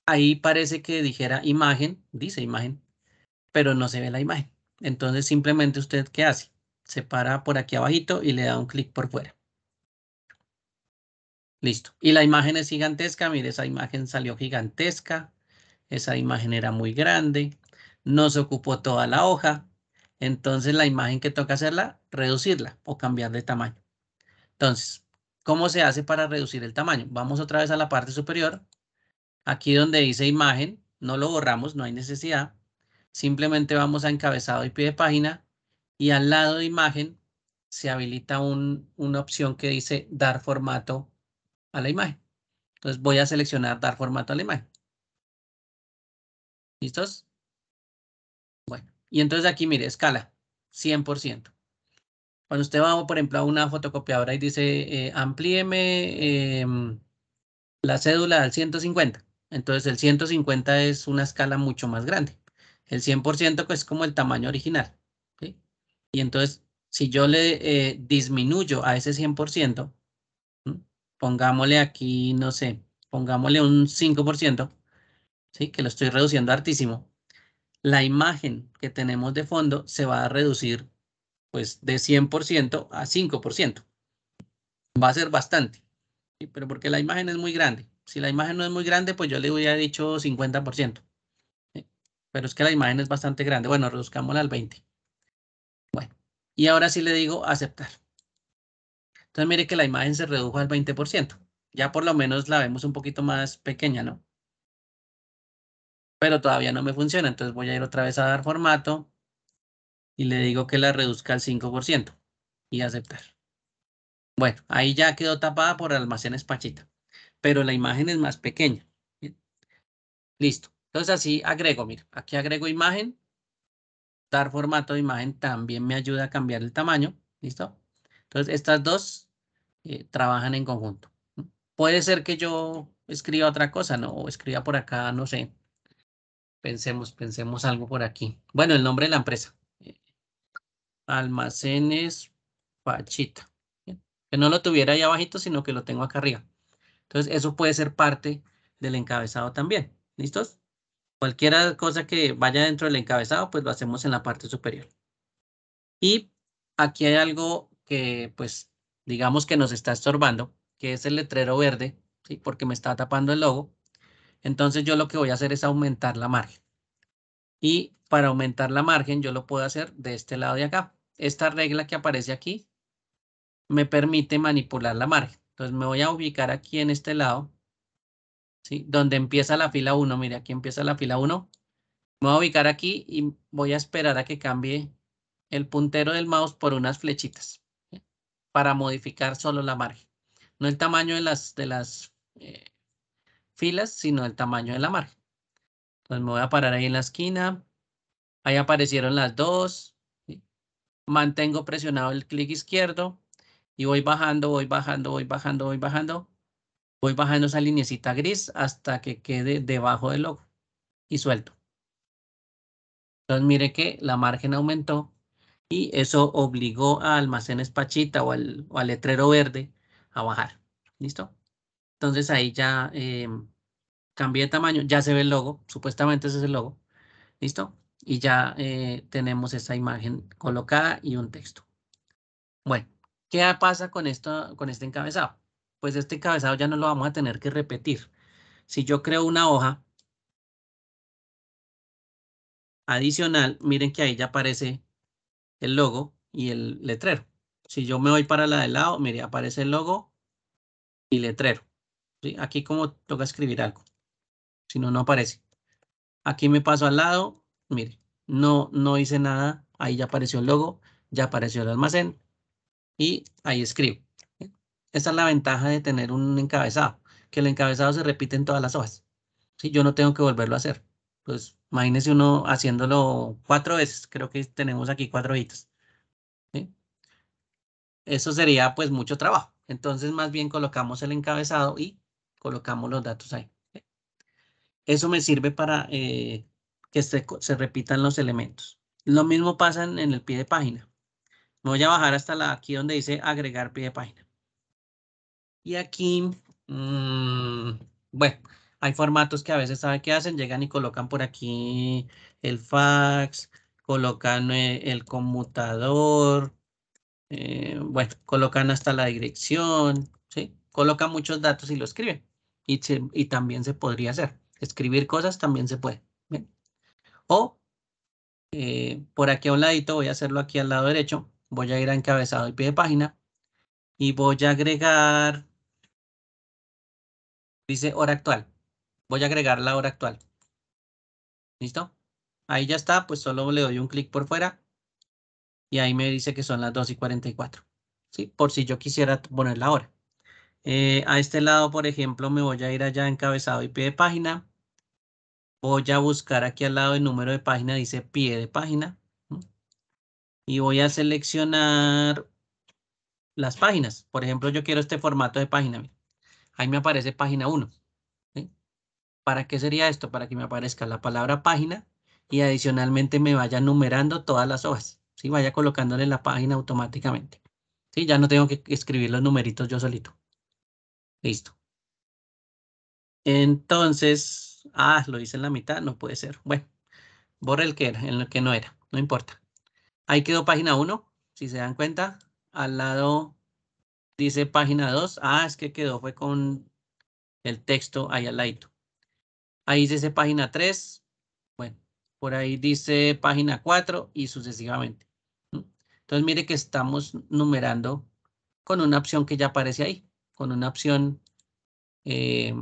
S1: ahí parece que dijera imagen, dice imagen, pero no se ve la imagen. Entonces simplemente usted, ¿qué hace? Se para por aquí abajito y le da un clic por fuera. Listo. Y la imagen es gigantesca. Mire, esa imagen salió gigantesca. Esa imagen era muy grande. No se ocupó toda la hoja. Entonces la imagen que toca hacerla, reducirla o cambiar de tamaño. Entonces, ¿cómo se hace para reducir el tamaño? Vamos otra vez a la parte superior Aquí donde dice imagen, no lo borramos, no hay necesidad. Simplemente vamos a encabezado y pie de página y al lado de imagen se habilita una opción que dice dar formato a la imagen. Entonces voy a seleccionar dar formato a la imagen. ¿Listos? Bueno, y entonces aquí mire, escala, 100%. Cuando usted va, por ejemplo, a una fotocopiadora y dice, eh, amplíeme em, la cédula al 150. Entonces el 150 es una escala mucho más grande. El 100% pues, es como el tamaño original. Y entonces, si yo le eh, disminuyo a ese 100%, pongámosle aquí, no sé, pongámosle un 5%, ¿sí? que lo estoy reduciendo hartísimo, la imagen que tenemos de fondo se va a reducir pues de 100% a 5%. Va a ser bastante, pero porque la imagen es muy grande. Si la imagen no es muy grande, pues yo le hubiera dicho 50%. Pero es que la imagen es bastante grande. Bueno, reduzcámosla al 20. Bueno, y ahora sí le digo aceptar. Entonces mire que la imagen se redujo al 20%. Ya por lo menos la vemos un poquito más pequeña, ¿no? Pero todavía no me funciona, entonces voy a ir otra vez a dar formato y le digo que la reduzca al 5% y aceptar. Bueno, ahí ya quedó tapada por almacenes Pachita pero la imagen es más pequeña. Listo. Entonces así agrego, mira, aquí agrego imagen, dar formato de imagen también me ayuda a cambiar el tamaño, ¿listo? Entonces estas dos eh, trabajan en conjunto. Puede ser que yo escriba otra cosa, ¿no? O escriba por acá, no sé. Pensemos, pensemos algo por aquí. Bueno, el nombre de la empresa. Eh, almacenes Pachita. Que no lo tuviera ahí abajito, sino que lo tengo acá arriba. Entonces, eso puede ser parte del encabezado también. ¿Listos? Cualquier cosa que vaya dentro del encabezado, pues lo hacemos en la parte superior. Y aquí hay algo que, pues, digamos que nos está estorbando, que es el letrero verde, ¿sí? porque me está tapando el logo. Entonces yo lo que voy a hacer es aumentar la margen. Y para aumentar la margen yo lo puedo hacer de este lado de acá. Esta regla que aparece aquí me permite manipular la margen. Entonces me voy a ubicar aquí en este lado, ¿sí? Donde empieza la fila 1, mire, aquí empieza la fila 1. Me voy a ubicar aquí y voy a esperar a que cambie el puntero del mouse por unas flechitas para modificar solo la margen. No el tamaño de las, de las eh, filas, sino el tamaño de la margen. Entonces me voy a parar ahí en la esquina. Ahí aparecieron las dos. Mantengo presionado el clic izquierdo y voy bajando, voy bajando, voy bajando, voy bajando. Voy bajando esa linecita gris hasta que quede debajo del logo y suelto. Entonces mire que la margen aumentó y eso obligó a almacenes Pachita o al, al letrero verde a bajar. ¿Listo? Entonces ahí ya eh, cambié de tamaño, ya se ve el logo, supuestamente ese es el logo. ¿Listo? Y ya eh, tenemos esa imagen colocada y un texto. Bueno, ¿Qué pasa con, esto, con este encabezado? Pues este encabezado ya no lo vamos a tener que repetir. Si yo creo una hoja adicional, miren que ahí ya aparece el logo y el letrero. Si yo me voy para la del lado, mire, aparece el logo y letrero. Aquí como toca escribir algo, si no, no aparece. Aquí me paso al lado, mire, no, no hice nada, ahí ya apareció el logo, ya apareció el almacén, y ahí escribo. Esta es la ventaja de tener un encabezado, que el encabezado se repite en todas las hojas. Si Yo no tengo que volverlo a hacer. Pues imagínese uno haciéndolo cuatro veces. Creo que tenemos aquí cuatro hitos Eso sería pues mucho trabajo. Entonces más bien colocamos el encabezado y colocamos los datos ahí. Eso me sirve para eh, que se, se, repitan los elementos. Lo mismo pasa en el pie de página. Voy a bajar hasta aquí donde dice agregar pie de página. Y aquí, mm, bueno, hay formatos que a veces saben qué hacen, llegan y colocan por aquí el fax, colocan eh, el conmutador, eh, bueno, colocan hasta la dirección, ¿sí? Colocan muchos datos y lo escriben. Y, también se podría hacer. Escribir cosas también se puede. O eh, por aquí a un ladito, voy a hacerlo aquí al lado derecho, voy a ir a encabezado y pie de página y voy a agregar, dice hora actual, voy a agregar la hora actual. ¿Listo? Ahí ya está, pues solo le doy un clic por fuera y ahí me dice que son las 2 y 44. ¿sí? Por si yo quisiera poner la hora. Eh, a este lado, por ejemplo, me voy a ir allá encabezado y pie de página. Voy a buscar aquí al lado el número de página, dice pie de página y voy a seleccionar las páginas. Por ejemplo, yo quiero este formato de página. Ahí me aparece página 1. ¿Para qué sería esto? Para que me aparezca la palabra página y adicionalmente me vaya numerando todas las hojas. ¿sí? Vaya colocándole la página automáticamente. ¿sí? Ya no tengo que escribir los numeritos yo solito. Listo. Entonces, ah, lo hice en la mitad, no puede ser. Bueno, borre el que era, en lo que no era, no importa. Ahí quedó página 1, si se dan cuenta. Al lado dice página 2. Ah, es que quedó, fue con el texto ahí al lado. Ahí dice página 3. Bueno, por ahí dice página 4 y sucesivamente. Entonces mire que estamos numerando con una opción que ya aparece ahí, con una opción eh,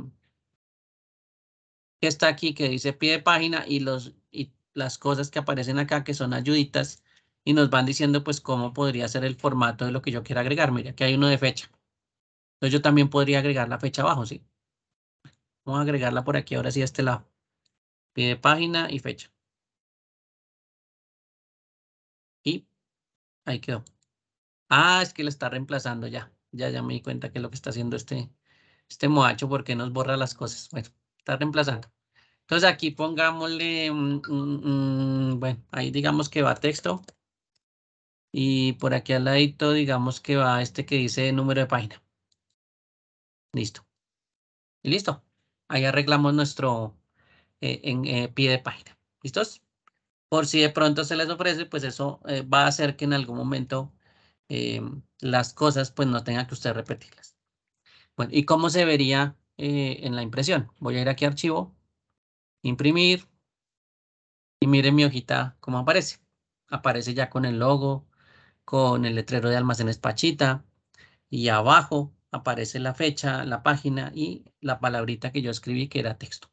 S1: que está aquí que dice pie de página y las cosas que aparecen acá que son ayuditas y nos van diciendo pues cómo podría ser el formato de lo que yo quiera agregar. Mira, aquí hay uno de fecha. Entonces yo también podría agregar la fecha abajo, ¿sí? Vamos a agregarla por aquí, ahora sí a este lado. Pide página y fecha. Y ahí quedó. Ah, es que la está reemplazando ya. Ya, ya me di cuenta que es lo que está haciendo este, este mohacho porque nos borra las cosas. Bueno, está reemplazando. Entonces aquí pongámosle, bueno, ahí digamos que va texto. Y por aquí al ladito, digamos que va este que dice número de página. Listo. Y listo. Ahí arreglamos nuestro eh, en, eh, pie de página. ¿Listos? Por si de pronto se les ofrece, pues eso eh, va a hacer que en algún momento em, las cosas pues no tenga que usted repetirlas. Bueno, ¿y cómo se vería en la impresión? Voy a ir aquí a archivo, imprimir y miren mi hojita cómo aparece. Aparece ya con el logo, con el letrero de almacenes Pachita y abajo aparece la fecha, la página y la palabrita que yo escribí que era texto.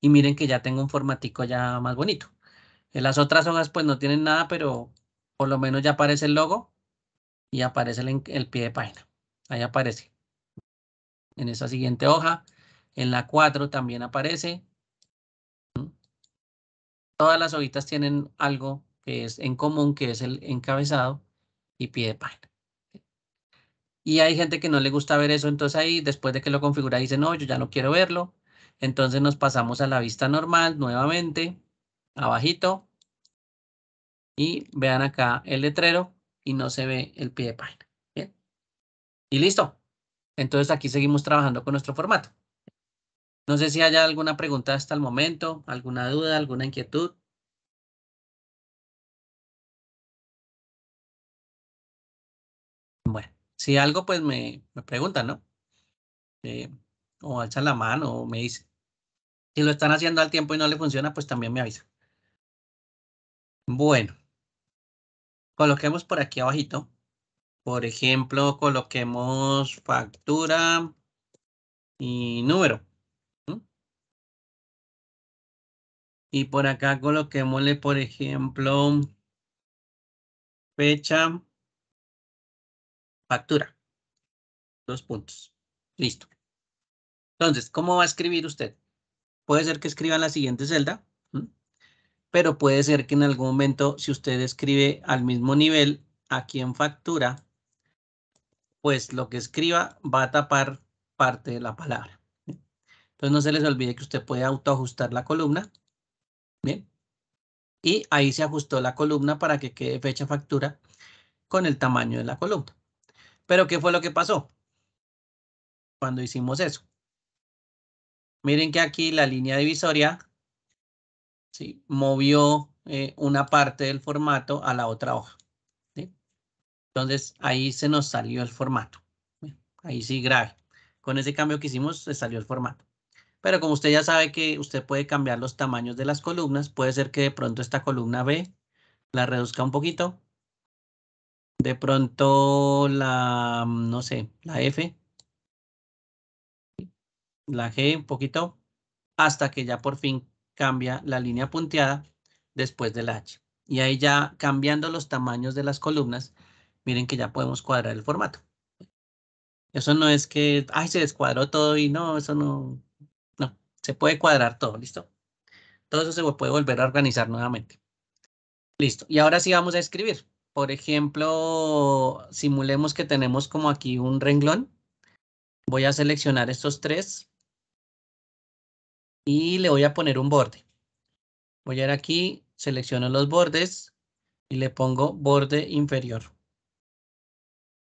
S1: Y miren que ya tengo un formatico ya más bonito. En eh, las otras hojas pues no tienen nada, pero por lo menos ya aparece el logo y aparece el, pie de página. Ahí aparece. En esa siguiente hoja, en la 4 también aparece. Todas las hojitas tienen algo que es en común, que es el encabezado y pie de página. Y hay gente que no le gusta ver eso, entonces ahí después de que lo configura dice, no, yo ya no quiero verlo. Entonces nos pasamos a la vista normal nuevamente, abajito. Y vean acá el letrero y no se ve el pie de página. Bien. Y listo. Entonces aquí seguimos trabajando con nuestro formato. No sé si haya alguna pregunta hasta el momento, alguna duda,
S2: alguna inquietud.
S1: si algo, pues me, me preguntan, ¿no? Eh, o alzan la mano o me dice. Si lo están haciendo al tiempo y no le funciona, pues también me avisa. Bueno, coloquemos por aquí abajito. Por ejemplo, coloquemos factura y número. Y por acá coloquémosle, por ejemplo, fecha Factura. Dos puntos. Listo. Entonces, ¿cómo va a escribir usted? Puede ser que escriba en la siguiente celda, pero puede ser que en algún momento, si usted escribe al mismo nivel, aquí en factura, pues lo que escriba va a tapar parte de la palabra. Entonces, no se les olvide que usted puede autoajustar la columna. Bien. Y ahí se ajustó la columna para que quede fecha factura con el tamaño de la columna. Pero ¿qué fue lo que pasó? Cuando hicimos eso. Miren que aquí la línea divisoria ¿sí? movió eh, una parte del formato a la otra hoja. Entonces ahí se nos salió el formato. Ahí sí grave. Con ese cambio que hicimos se salió el formato. Pero como usted ya sabe que usted puede cambiar los tamaños de las columnas, puede ser que de pronto esta columna B la reduzca un poquito, de pronto la, mm, no sé, la F, la G un poquito, hasta que ya por fin cambia la línea punteada después de la H. Y ahí ya cambiando los tamaños de las columnas, miren que ya podemos cuadrar el formato. Eso no es que, ay, se descuadró todo y no, eso no, no, se puede cuadrar todo, ¿listo? Todo eso se puede volver a organizar nuevamente. Listo, y ahora sí vamos a escribir por ejemplo, simulemos que tenemos como aquí un renglón. Voy a seleccionar estos tres y le voy a poner un borde. Voy a ir aquí, selecciono los bordes y le pongo borde inferior.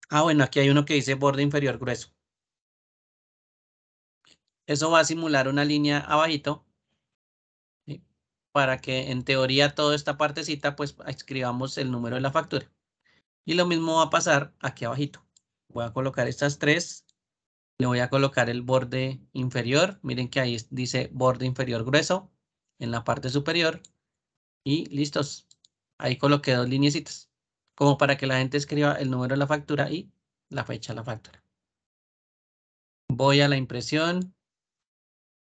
S1: Ah, bueno, aquí hay uno que dice borde inferior grueso. Eso va a simular una línea abajito para que en teoría toda esta partecita pues escribamos el número de la factura. Y lo mismo va a pasar aquí abajito. Voy a colocar estas tres. Le voy a colocar el borde inferior. Miren que ahí dice borde inferior grueso en la parte superior. Y listos. Ahí coloqué dos lineecitas. Como para que la gente escriba el número de la factura y la fecha de la factura. Voy a la impresión.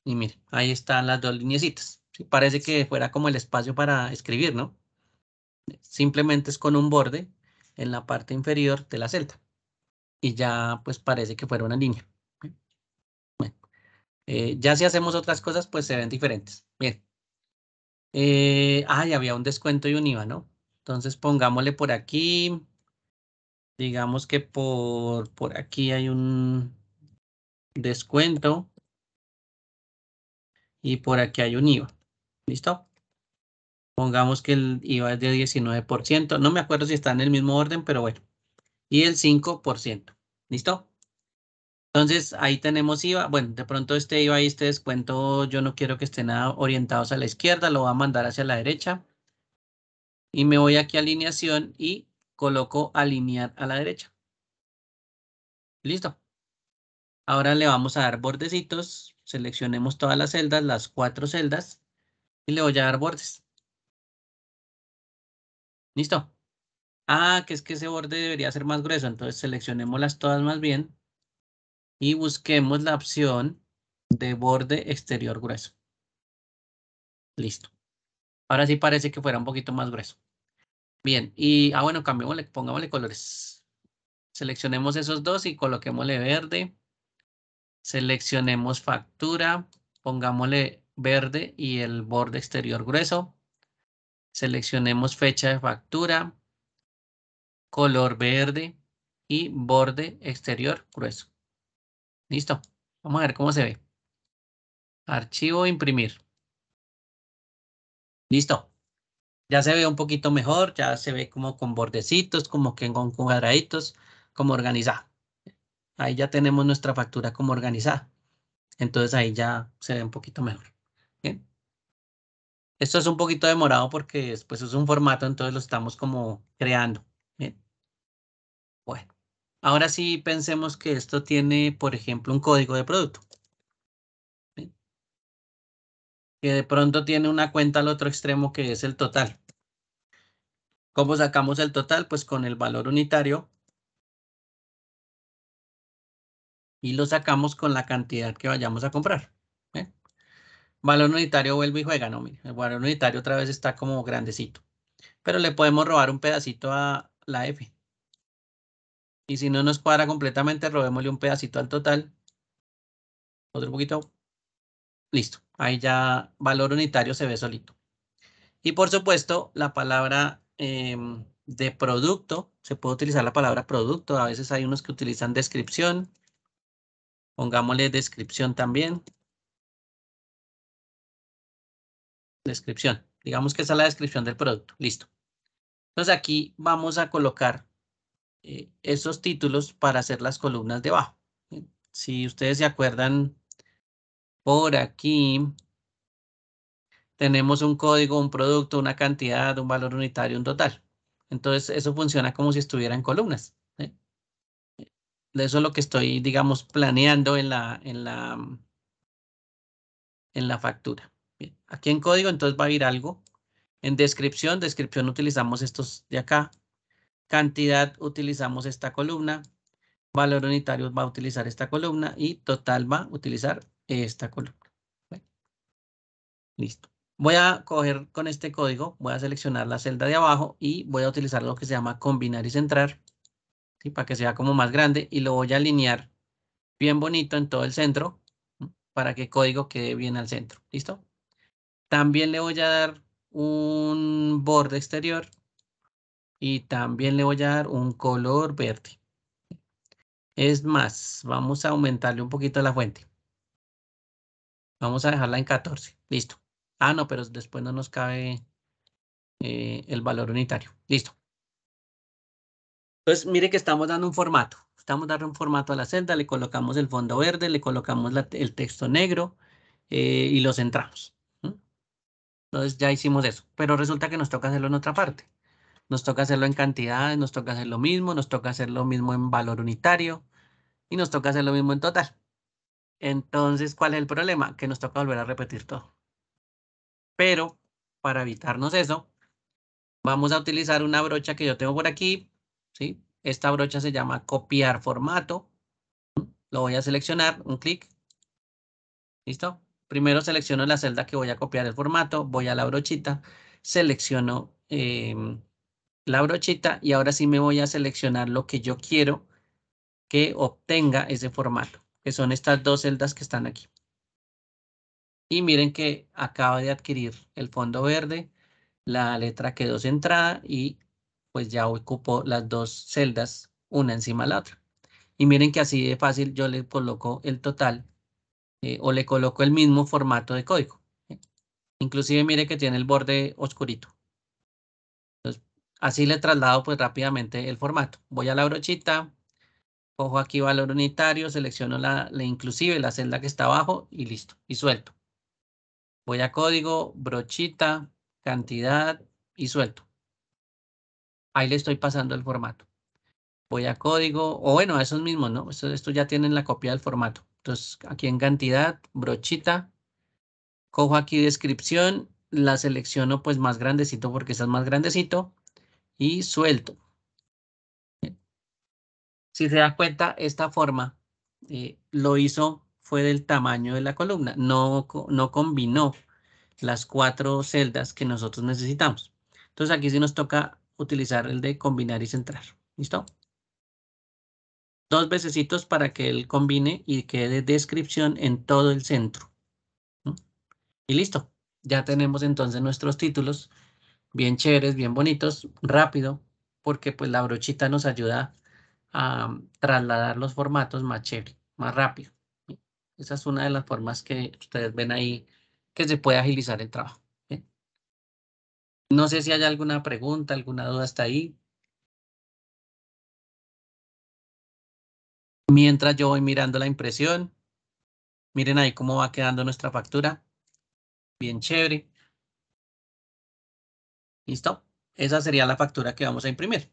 S1: Y miren, ahí están las dos lineecitas parece que fuera como el espacio para escribir, ¿no? Simplemente es con un borde en la parte inferior de la celda. Y ya pues parece que fuera una línea. Bueno, eh, ya si hacemos otras cosas, pues se ven diferentes. Bien. ah, eh, y había un descuento y un IVA, ¿no? Entonces pongámosle por aquí. Digamos que por, por aquí hay un descuento. Y por aquí hay un IVA. ¿Listo? Pongamos que el IVA es de 19%. No me acuerdo si está en el mismo orden, pero bueno. Y el 5%. ¿Listo? Entonces, ahí tenemos IVA. Bueno, de pronto este IVA y este descuento, yo no quiero que estén orientados a la izquierda, lo voy a mandar hacia la derecha. Y me voy aquí a alineación y coloco alinear a la derecha. Listo. Ahora le vamos a dar bordecitos. Seleccionemos todas las celdas, las cuatro celdas. Y le voy a dar bordes. ¿Listo? Ah, que es que ese borde debería ser más grueso. Entonces seleccionémoslas todas más bien. Y busquemos la opción de borde exterior grueso. Listo. Ahora sí parece que fuera un poquito más grueso. Bien, y ah bueno, cambiémosle, pongámosle colores. Seleccionemos esos dos y coloquémosle verde. Seleccionemos factura, pongámosle verde y el borde exterior grueso. Seleccionemos fecha de factura, color verde y borde exterior grueso. Listo. Vamos a ver cómo se ve. Archivo, imprimir. Listo. Ya se ve un poquito mejor, ya se ve como con bordecitos, como que con cuadraditos, como organizada. Ahí ya tenemos nuestra factura como organizada. Entonces ahí ya se ve un poquito mejor. Esto es un poquito demorado porque después es un formato, entonces lo estamos como creando. Bien. Bueno, ahora sí pensemos que esto tiene, por ejemplo, un código de producto. Que de pronto tiene una cuenta al otro extremo que es el total. ¿Cómo sacamos el total? Pues con el valor unitario y lo sacamos con la cantidad que vayamos a comprar. Valor unitario vuelve y juega, no, el valor unitario otra vez está como grandecito. Pero le podemos robar un pedacito a la F. Y si no nos cuadra completamente, robémosle un pedacito al total. Otro poquito. Listo. Ahí ya valor unitario se ve solito. Y por supuesto, la palabra em, de producto. Se puede utilizar la palabra producto. A veces hay unos que utilizan descripción. Pongámosle descripción también. descripción. Digamos que esa es la descripción del producto. Listo. Entonces aquí vamos a colocar eh, esos títulos para hacer las columnas debajo. Si ustedes se acuerdan, por aquí tenemos un código, un producto, una cantidad, un valor unitario, un total. Entonces eso funciona como si estuviera en columnas. De Eso es lo que estoy, digamos, planeando en la, en la, en la factura aquí en código entonces va a ir algo. En descripción, descripción utilizamos estos de acá. Cantidad utilizamos esta columna. Valor unitario va a utilizar esta columna y total va a utilizar esta columna. Listo. Voy a coger con este código, voy a seleccionar la celda de abajo y voy a utilizar lo que se llama combinar y centrar, para que sea como más grande y lo voy a alinear bien bonito en todo el centro para que el código quede bien al centro. ¿Listo? También le voy a dar un borde exterior y también le voy a dar un color verde. Es más, vamos a aumentarle un poquito la fuente. Vamos a dejarla en 14. Listo. Ah, no, pero después no nos cabe eh, el valor unitario. Listo. Entonces, mire que estamos dando un formato. Estamos dando un formato a la celda, le colocamos el fondo verde, le colocamos el texto negro eh, y lo centramos. Entonces ya hicimos eso, pero resulta que nos toca hacerlo en otra parte. Nos toca hacerlo en cantidades, nos toca hacer lo mismo, nos toca hacer lo mismo en valor unitario y nos toca hacer lo mismo en total. Entonces, ¿cuál es el problema? Que nos toca volver a repetir todo. Pero para evitarnos eso, vamos a utilizar una brocha que yo tengo por aquí. ¿sí? Esta brocha se llama copiar formato. Lo voy a seleccionar, un clic. ¿Listo? Primero selecciono la celda que voy a copiar el formato, voy a la brochita, selecciono em, la brochita y ahora sí me voy a seleccionar lo que yo quiero que obtenga ese formato, que son estas dos celdas que están aquí. Y miren que acaba de adquirir el fondo verde, la letra quedó centrada y pues ya ocupo las dos celdas una encima de la otra. Y miren que así de fácil yo le coloco el total eh, o le coloco el mismo formato de código. Inclusive mire que tiene el borde oscurito. así le traslado pues rápidamente el formato. Voy a la brochita, cojo aquí valor unitario, selecciono la, inclusive la celda que está abajo y listo, y suelto. Voy a código, brochita, cantidad y suelto. Ahí le estoy pasando el formato. Voy a código, o bueno, esos mismos, ¿no? estos esto ya tienen la copia del formato. Entonces, aquí en cantidad, brochita, cojo aquí descripción, la selecciono pues más grandecito porque es más grandecito y suelto. Si se da cuenta, esta forma eh, lo hizo fue del tamaño de la columna, no, no combinó las cuatro celdas que nosotros necesitamos. Entonces aquí sí nos toca utilizar el de combinar y centrar. ¿Listo? dos vecesitos para que él combine y quede descripción en todo el centro. Y listo. Ya tenemos entonces nuestros títulos bien chéveres, bien bonitos, rápido, porque pues la brochita nos ayuda a um, trasladar los formatos más chévere, más rápido. Esa es una de las formas que ustedes ven ahí que se puede agilizar el trabajo. No sé si hay alguna pregunta, alguna duda hasta ahí.
S2: Mientras yo voy mirando la impresión,
S1: miren ahí cómo va quedando nuestra factura. Bien chévere. ¿Listo? Esa sería la factura que vamos a imprimir.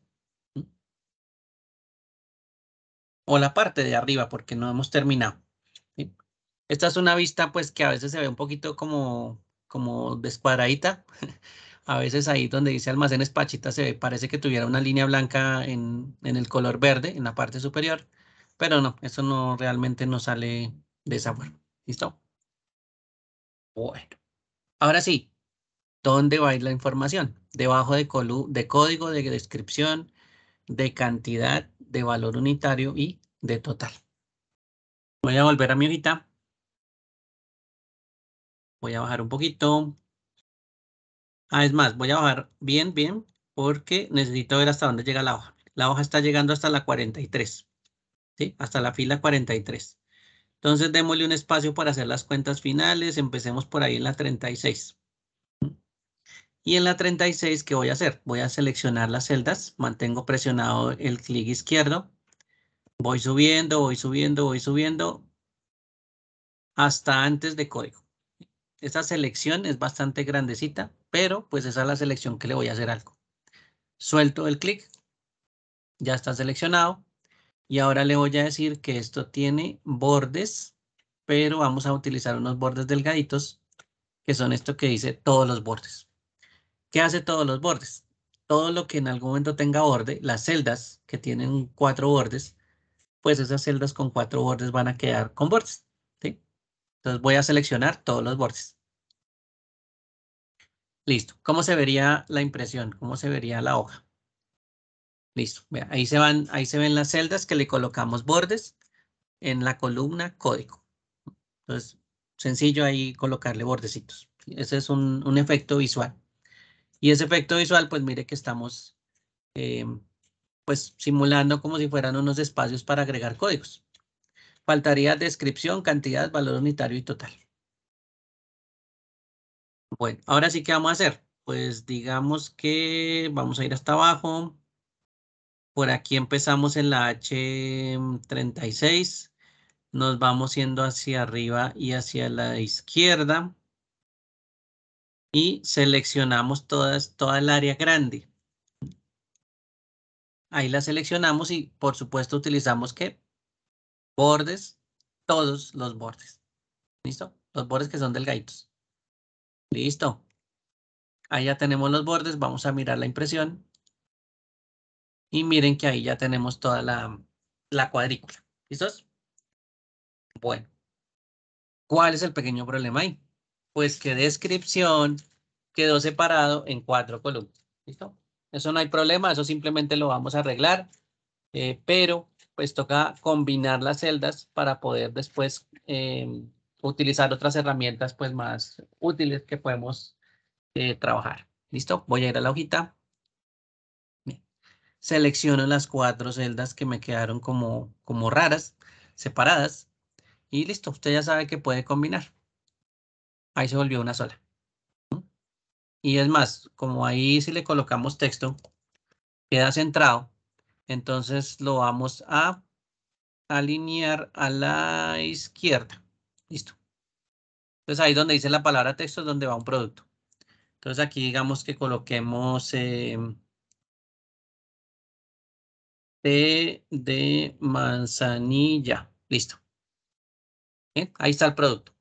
S1: O la parte de arriba, porque no hemos terminado. Esta es una vista pues que a veces se ve un poquito como, como descuadradita. a veces ahí donde dice almacenes Pachita se ve, parece que tuviera una línea blanca en, en el color verde, en la parte superior. Pero no, eso no realmente no sale de esa forma. ¿Listo? Bueno. Ahora sí, ¿dónde va a ir la información? Debajo de, de código, de descripción, de cantidad, de valor unitario y de total. Voy a volver a mi hojita. Voy a bajar un poquito. Ah, es más, voy a bajar bien, bien, porque necesito ver hasta dónde llega la hoja. La hoja está llegando hasta la 43. Hasta la fila 43. Entonces démosle un espacio para hacer las cuentas finales. Empecemos por ahí en la 36. Y en la 36, ¿qué voy a hacer? Voy a seleccionar las celdas. Mantengo presionado el clic izquierdo. Voy subiendo, voy subiendo, voy subiendo hasta antes de código. Esta selección es bastante grandecita, pero pues esa es la selección que le voy a hacer algo. Suelto el clic. Ya está seleccionado. Y ahora le voy a decir que esto tiene bordes, pero vamos a utilizar unos bordes delgaditos, que son esto que dice todos los bordes. ¿Qué hace todos los bordes? Todo lo que en algún momento tenga borde, las celdas que tienen cuatro bordes, pues esas celdas con cuatro bordes van a quedar con bordes. Entonces voy a seleccionar todos los bordes. Listo. ¿Cómo se vería la impresión? ¿Cómo se vería la hoja? Listo. ahí se van, ahí se ven las celdas que le colocamos bordes en la columna código. Entonces, sencillo ahí colocarle bordecitos. Ese es un, efecto visual. Y ese efecto visual, pues mire que estamos em, pues simulando como si fueran unos espacios para agregar códigos. Faltaría descripción, cantidad, valor unitario y total. Bueno, ahora sí ¿qué vamos a hacer. Pues digamos que vamos a ir hasta abajo. Por aquí empezamos en la H36. Nos vamos yendo hacia arriba y hacia la izquierda. Y seleccionamos todas, toda el área grande. Ahí la seleccionamos y por supuesto utilizamos que bordes, todos los bordes. ¿Listo? Los bordes que son delgaditos. Listo. Ahí ya tenemos los bordes. Vamos a mirar la impresión. Y miren que ahí ya tenemos toda la, cuadrícula. ¿Listos? Bueno. ¿Cuál es el pequeño problema ahí? Pues que descripción quedó separado en cuatro columnas. ¿Listo? Eso no hay problema, eso simplemente lo vamos a arreglar. Eh, pero pues toca combinar las celdas para poder después em, utilizar otras herramientas pues más útiles que podemos eh, trabajar. ¿Listo? Voy a ir a la hojita selecciono las cuatro celdas que me quedaron como, como raras, separadas, y listo, usted ya sabe que puede combinar. Ahí se volvió una sola. Y es más, como ahí si le colocamos texto, queda centrado, entonces lo vamos a alinear a la izquierda. Listo. Entonces ahí donde dice la palabra texto es donde va un producto. Entonces aquí digamos que coloquemos... Eh, de manzanilla. Listo. ¿Eh? ahí está el producto.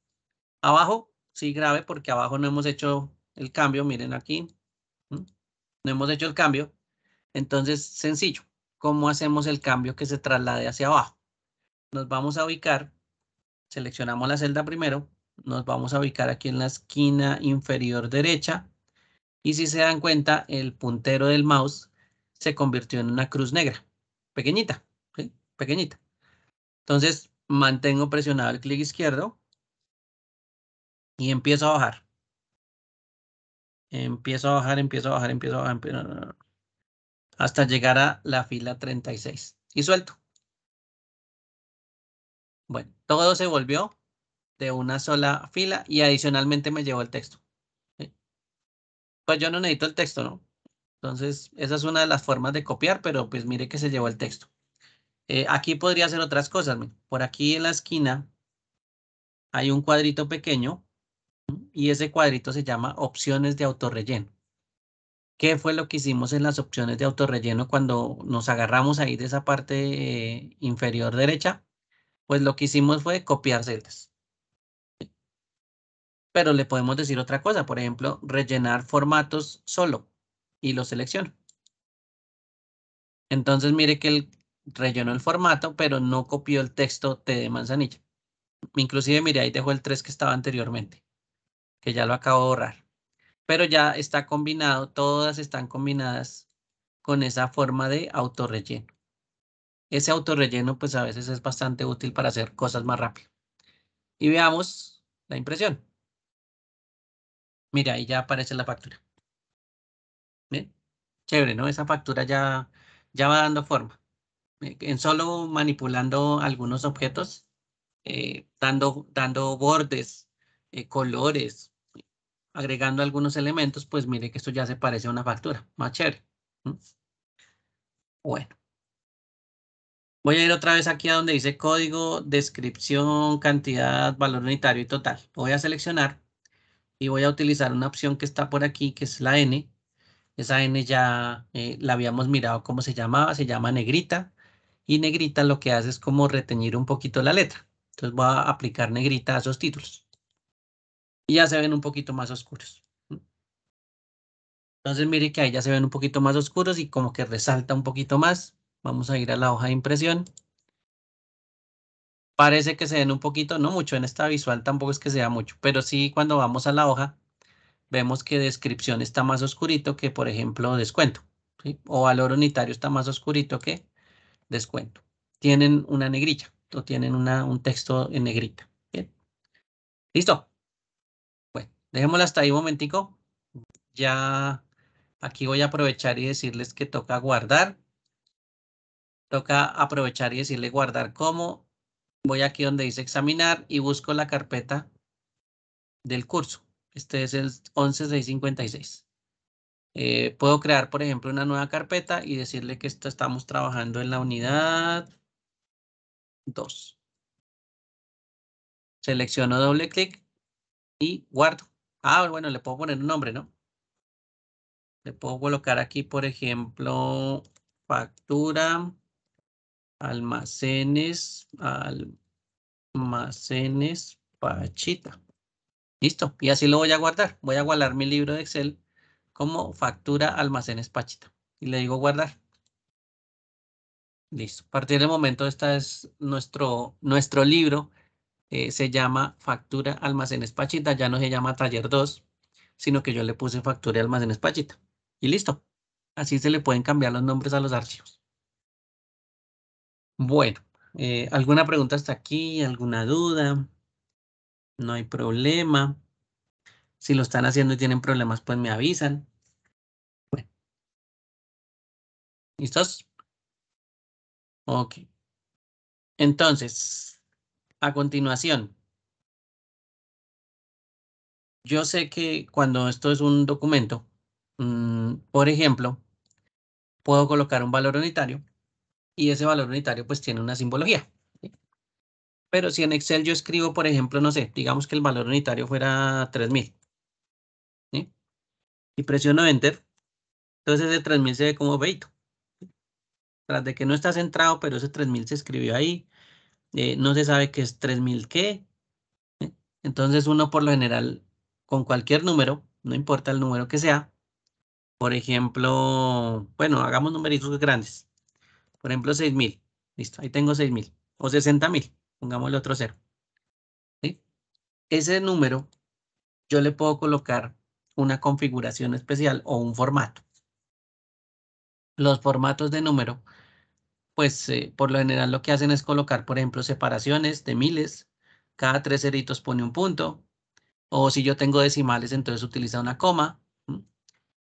S1: Abajo, sí grave, porque abajo no hemos hecho el cambio. Miren aquí. ¿Mm? No hemos hecho el cambio. Entonces, sencillo. ¿Cómo hacemos el cambio que se traslade hacia abajo? Nos vamos a ubicar. Seleccionamos la celda primero. Nos vamos a ubicar aquí en la esquina inferior derecha. Y si se dan cuenta, el puntero del mouse se convirtió en una cruz negra pequeñita, ¿sí? pequeñita. Entonces mantengo presionado el clic izquierdo y empiezo a bajar. Empiezo a bajar, empiezo a bajar, empiezo a bajar, empiezo a bajar hasta llegar a la fila 36 y suelto. Bueno, todo se volvió de una sola fila y adicionalmente me llevó el texto. Pues yo no necesito el texto, ¿no? Entonces, esa es una de las formas de copiar, pero pues mire que se llevó el texto. Eh, aquí podría hacer otras cosas. Por aquí en la esquina hay un cuadrito pequeño y ese cuadrito se llama opciones de autorrelleno. ¿Qué fue lo que hicimos en las opciones de autorrelleno cuando nos agarramos ahí de esa parte eh, inferior derecha? Pues lo que hicimos fue copiar celdas. Pero le podemos decir otra cosa, por ejemplo, rellenar formatos solo y lo selecciono. Entonces mire que él rellenó el formato, pero no copió el texto T de manzanilla. Inclusive mire, ahí dejó el 3 que estaba anteriormente, que ya lo acabo de borrar. Pero ya está combinado, todas están combinadas con esa forma de autorrelleno. Ese autorrelleno pues a veces es bastante útil para hacer cosas más rápido. Y veamos la impresión. Mira, ahí ya aparece la factura chévere, ¿no? Esa factura ya, ya va dando forma. Eh, en solo manipulando algunos objetos, eh, dando, dando bordes, eh, colores, agregando algunos elementos, pues mire que esto ya se parece a una factura. Más chévere. Bueno. Voy a ir otra vez aquí a donde dice código, descripción, cantidad, valor unitario y total. Voy a seleccionar y voy a utilizar una opción que está por aquí, que es la N, esa N ya eh, la habíamos mirado cómo se llamaba, se llama negrita. Y negrita lo que hace es como reteñir un poquito la letra. Entonces voy a aplicar negrita a esos títulos. Y ya se ven un poquito más oscuros. Entonces mire que ahí ya se ven un poquito más oscuros y como que resalta un poquito más. Vamos a ir a la hoja de impresión. Parece que se ven un poquito, no mucho en esta visual, tampoco es que sea mucho, pero sí cuando vamos a la hoja vemos que descripción está más oscurito que, por ejemplo, descuento. O valor unitario está más oscurito que descuento. Tienen una negrilla o tienen una, un texto en negrita. ¿bien? ¿Listo? Bueno, dejémoslo hasta ahí un momentico. Ya aquí voy a aprovechar y decirles que toca guardar. Toca aprovechar y decirle guardar como. Voy aquí donde dice examinar y busco la carpeta del curso. Este es el 11656. Eh, puedo crear, por ejemplo, una nueva carpeta y decirle que estamos trabajando en la unidad 2. Selecciono doble clic y guardo. Ah, bueno, le puedo poner un nombre, ¿no? Le puedo colocar aquí, por ejemplo, factura, almacenes, almacenes, pachita. Listo, y así lo voy a guardar. Voy a guardar mi libro de Excel como factura almacenes Pachita. Y le digo guardar. Listo, a partir del momento este es nuestro, nuestro libro. Eh, se llama factura almacenes Pachita, ya no se llama taller 2, sino que yo le puse factura almacenes Pachita. Y listo, así se le pueden cambiar los nombres a los archivos. Bueno, eh, ¿alguna pregunta hasta aquí? ¿Alguna duda? no hay problema. Si lo están haciendo y tienen problemas, pues me avisan. ¿Listos?
S2: Ok. Entonces, a continuación,
S1: yo sé que cuando esto es un documento, mm, por ejemplo, puedo colocar un valor unitario y ese valor unitario pues tiene una simbología. Pero si en Excel yo escribo, por ejemplo, no sé, digamos que el valor unitario fuera 3000. Y presiono Enter. Entonces ese 3000 se ve como veito. Tras de que no está centrado, pero ese 3000 se escribió ahí. Eh, no se sabe qué es 3000 qué. Entonces uno por lo general, con cualquier número, no importa el número que sea. Por ejemplo, bueno, hagamos numeritos grandes. Por ejemplo, 6000. Listo, ahí tengo 6000 o 60000. Pongamos el otro cero. Ese número yo le puedo colocar una configuración especial o un formato. Los formatos de número, pues eh, por lo general lo que hacen es colocar, por ejemplo, separaciones de miles, cada tres ceritos pone un punto, o si yo tengo decimales, entonces utiliza una coma,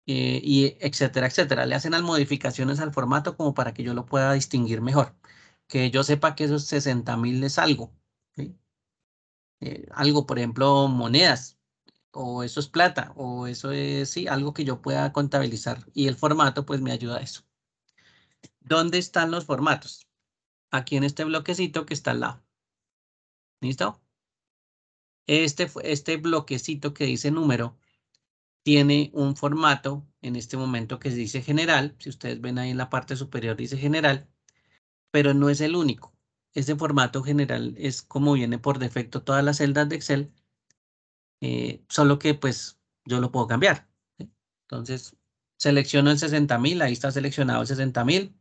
S1: eh, y etcétera, etcétera. Le hacen las modificaciones al formato como para que yo lo pueda distinguir mejor que yo sepa que esos 60 mil es algo. Eh, algo, por ejemplo, monedas, o eso es plata, o eso es, sí, algo que yo pueda contabilizar. Y el formato, pues, me ayuda a eso. ¿Dónde están los formatos? Aquí en este bloquecito que está al lado. ¿Listo? Este, este bloquecito que dice número tiene un formato en este momento que dice general. Si ustedes ven ahí en la parte superior dice general pero no es el único. Este formato general es como viene por defecto todas las celdas de Excel, eh, solo que pues yo lo puedo cambiar. Entonces, selecciono el 60.000, ahí está seleccionado el 60.000.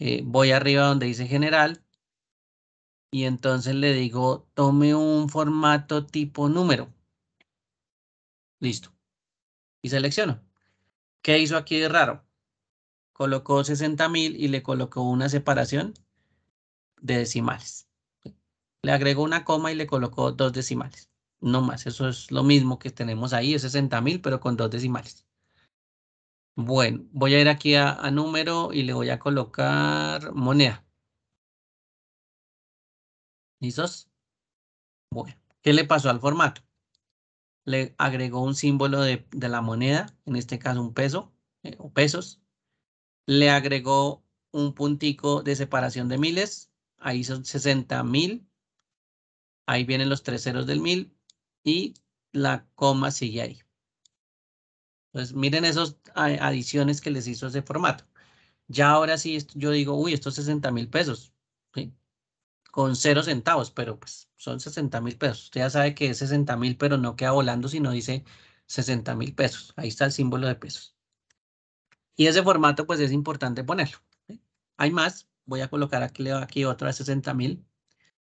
S1: Eh, voy arriba donde dice general y entonces le digo tome un formato tipo número. Listo. Y selecciono. ¿Qué hizo aquí de raro? colocó 60.000 y le colocó una separación de decimales. Le agregó una coma y le colocó dos decimales. No más, eso es lo mismo que tenemos ahí, es 60.000 pero con dos decimales. Bueno, voy a ir aquí a, número y le voy a colocar moneda. ¿Listos? Bueno, ¿qué le pasó al formato? Le agregó un símbolo de, la moneda, en este caso un peso eh, o pesos, le agregó un puntico de separación de miles, ahí son 60 mil, ahí vienen los tres ceros del mil y la coma sigue ahí. Entonces miren esas adiciones que les hizo ese formato. Ya ahora sí yo digo, uy, estos 60 mil pesos, con cero centavos, pero pues son 60 mil pesos. Usted ya sabe que es 60 mil, pero no queda volando, sino dice 60 mil pesos. Ahí está el símbolo de pesos. Y ese formato pues es importante ponerlo. Hay más, voy a colocar aquí, aquí otro de 60.000.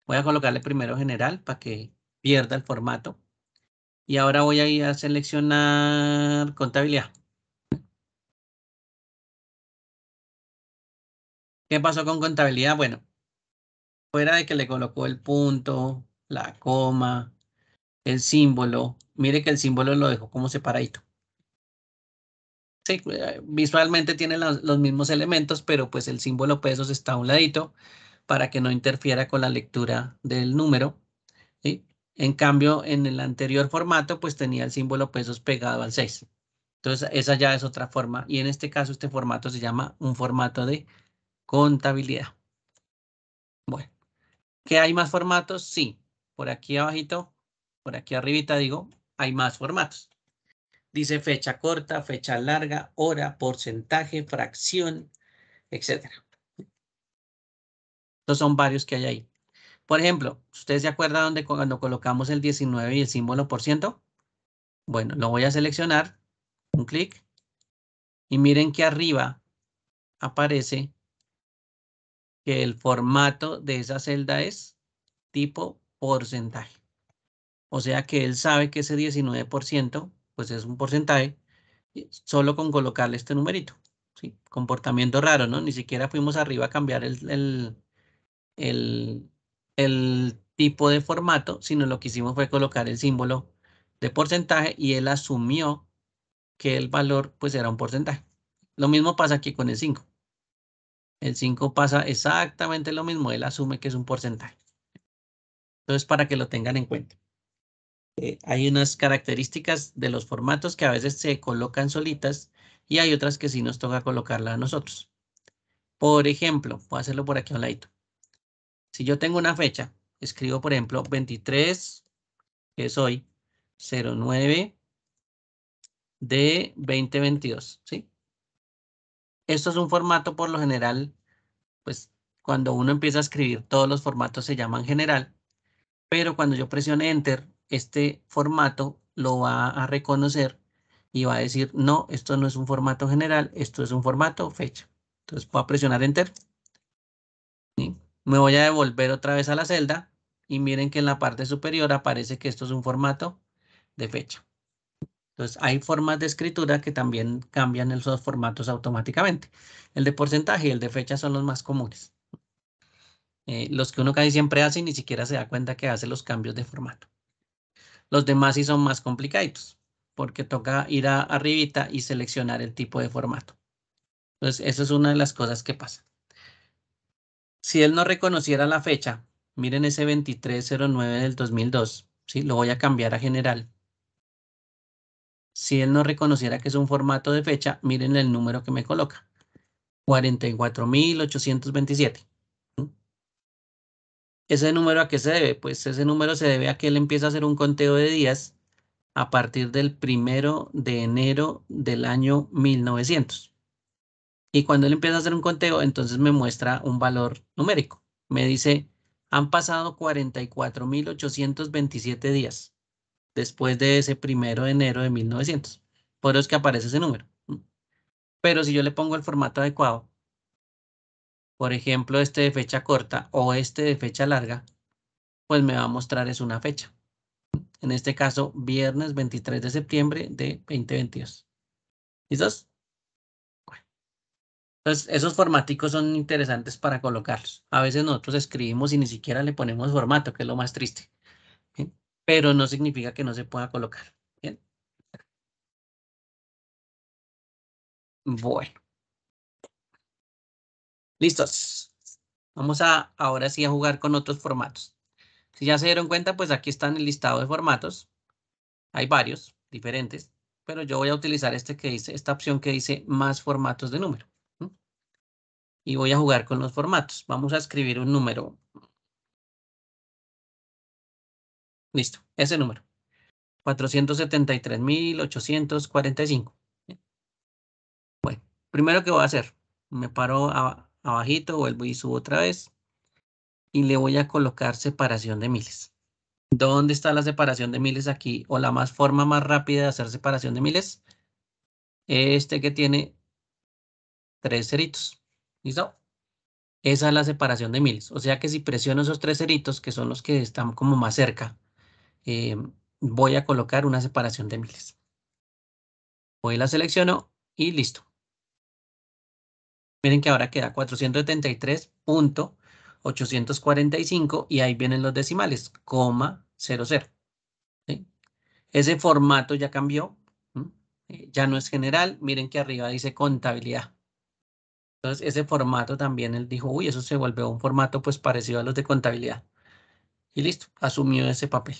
S1: Voy a colocarle primero general para que pierda el formato. Y ahora voy a ir a seleccionar
S2: contabilidad. ¿Qué
S1: pasó con contabilidad? Bueno, fuera de que le colocó el punto, la coma, el símbolo. Mire que el símbolo lo dejó como separadito. Sí, eh, visualmente tiene los, mismos elementos, pero pues el símbolo pesos está a un ladito para que no interfiera con la lectura del número. Y En cambio, en el anterior formato, pues tenía el símbolo pesos pegado al 6. Entonces, esa ya es otra forma. Y en este caso, este formato se llama un formato de contabilidad. Bueno, ¿qué hay más formatos? Sí, por aquí abajito, por aquí arribita digo, hay más formatos. Dice fecha corta, fecha larga, hora, porcentaje, fracción, etc. Estos son varios que hay ahí. Por ejemplo, ¿ustedes se acuerdan de cuando colocamos el 19 y el símbolo por ciento? Bueno, lo voy a seleccionar, un clic, y miren que arriba aparece que el formato de esa celda es tipo porcentaje. O sea que él sabe que ese 19% pues es un porcentaje, solo con colocarle este numerito. ¿sí? Comportamiento raro, ¿no? Ni siquiera fuimos arriba a cambiar el, el, el tipo de formato, sino lo que hicimos fue colocar el símbolo de porcentaje y él asumió que el valor pues era un porcentaje. Lo mismo pasa aquí con el 5. El 5 pasa exactamente lo mismo, él asume que es un porcentaje. Entonces, para que lo tengan en cuenta. Eh, hay unas características de los formatos que a veces se colocan solitas y hay otras que sí nos toca colocarla a nosotros. Por ejemplo, voy a hacerlo por aquí a un ladito. Si yo tengo una fecha, escribo por ejemplo 23, que es hoy, 09 de 2022, ¿sí? Esto es un formato por lo general, pues cuando uno empieza a escribir todos los formatos se llaman general, pero cuando yo presione Enter este formato lo va a reconocer y va a decir, no, esto no es un formato general, esto es un formato fecha. Entonces voy a presionar Enter. Me voy a devolver otra vez a la celda y miren que en la parte superior aparece que esto es un formato de fecha. Entonces hay formas de escritura que también cambian esos formatos automáticamente. El de porcentaje y el de fecha son los más comunes. Eh, los que uno casi siempre hace y ni siquiera se da cuenta que hace los cambios de formato. Los demás sí son más complicados porque toca ir a arribita y seleccionar el tipo de formato. Entonces, esa es una de las cosas que pasa. Si él no reconociera la fecha, miren ese 2309 del 2002, ¿sí? lo voy a cambiar a general. Si él no reconociera que es un formato de fecha, miren el número que me coloca, 44.827. ¿Ese número a qué se debe? Pues ese número se debe a que él empieza a hacer un conteo de días a partir del primero de enero del año 1900. Y cuando él empieza a hacer un conteo, entonces me muestra un valor numérico. Me dice, han pasado 44.827 días después de ese primero de enero de 1900. Por eso es que aparece ese número. Pero si yo le pongo el formato adecuado, por ejemplo, este de fecha corta o este de fecha larga, pues me va a mostrar es una fecha. En este caso, viernes 23 de septiembre de 2022. ¿Listos? Entonces, esos formáticos son interesantes para colocarlos. A veces nosotros escribimos y ni siquiera le ponemos formato, que es lo más triste. Pero no significa que no se pueda colocar. ¿Bien? Bueno. Listos. Vamos a ahora sí a jugar con otros formatos. Si ya se dieron cuenta, pues aquí están el listado de formatos. Hay varios diferentes, pero yo voy a utilizar este que dice, esta opción que dice más formatos de número. Y voy a jugar con los formatos. Vamos a escribir un número. Listo, ese número. 473.845. Bueno, primero que voy a hacer, me paro a abajito, vuelvo y subo otra vez y le voy a colocar separación de miles. ¿Dónde está la separación de miles aquí? O la más forma más rápida de hacer separación de miles. Este que tiene tres ceritos. ¿Listo? Esa es la separación de miles. O sea que si presiono esos tres ceritos, que son los que están como más cerca, eh, voy a colocar una separación de miles. Voy la selecciono y listo. Miren que ahora queda 473.845 y ahí vienen los decimales, coma 00. Ese formato ya cambió, eh, ya no es general. Miren que arriba dice contabilidad. Entonces ese formato también él dijo, uy, eso se volvió un formato pues parecido a los de contabilidad. Y listo, asumió ese papel.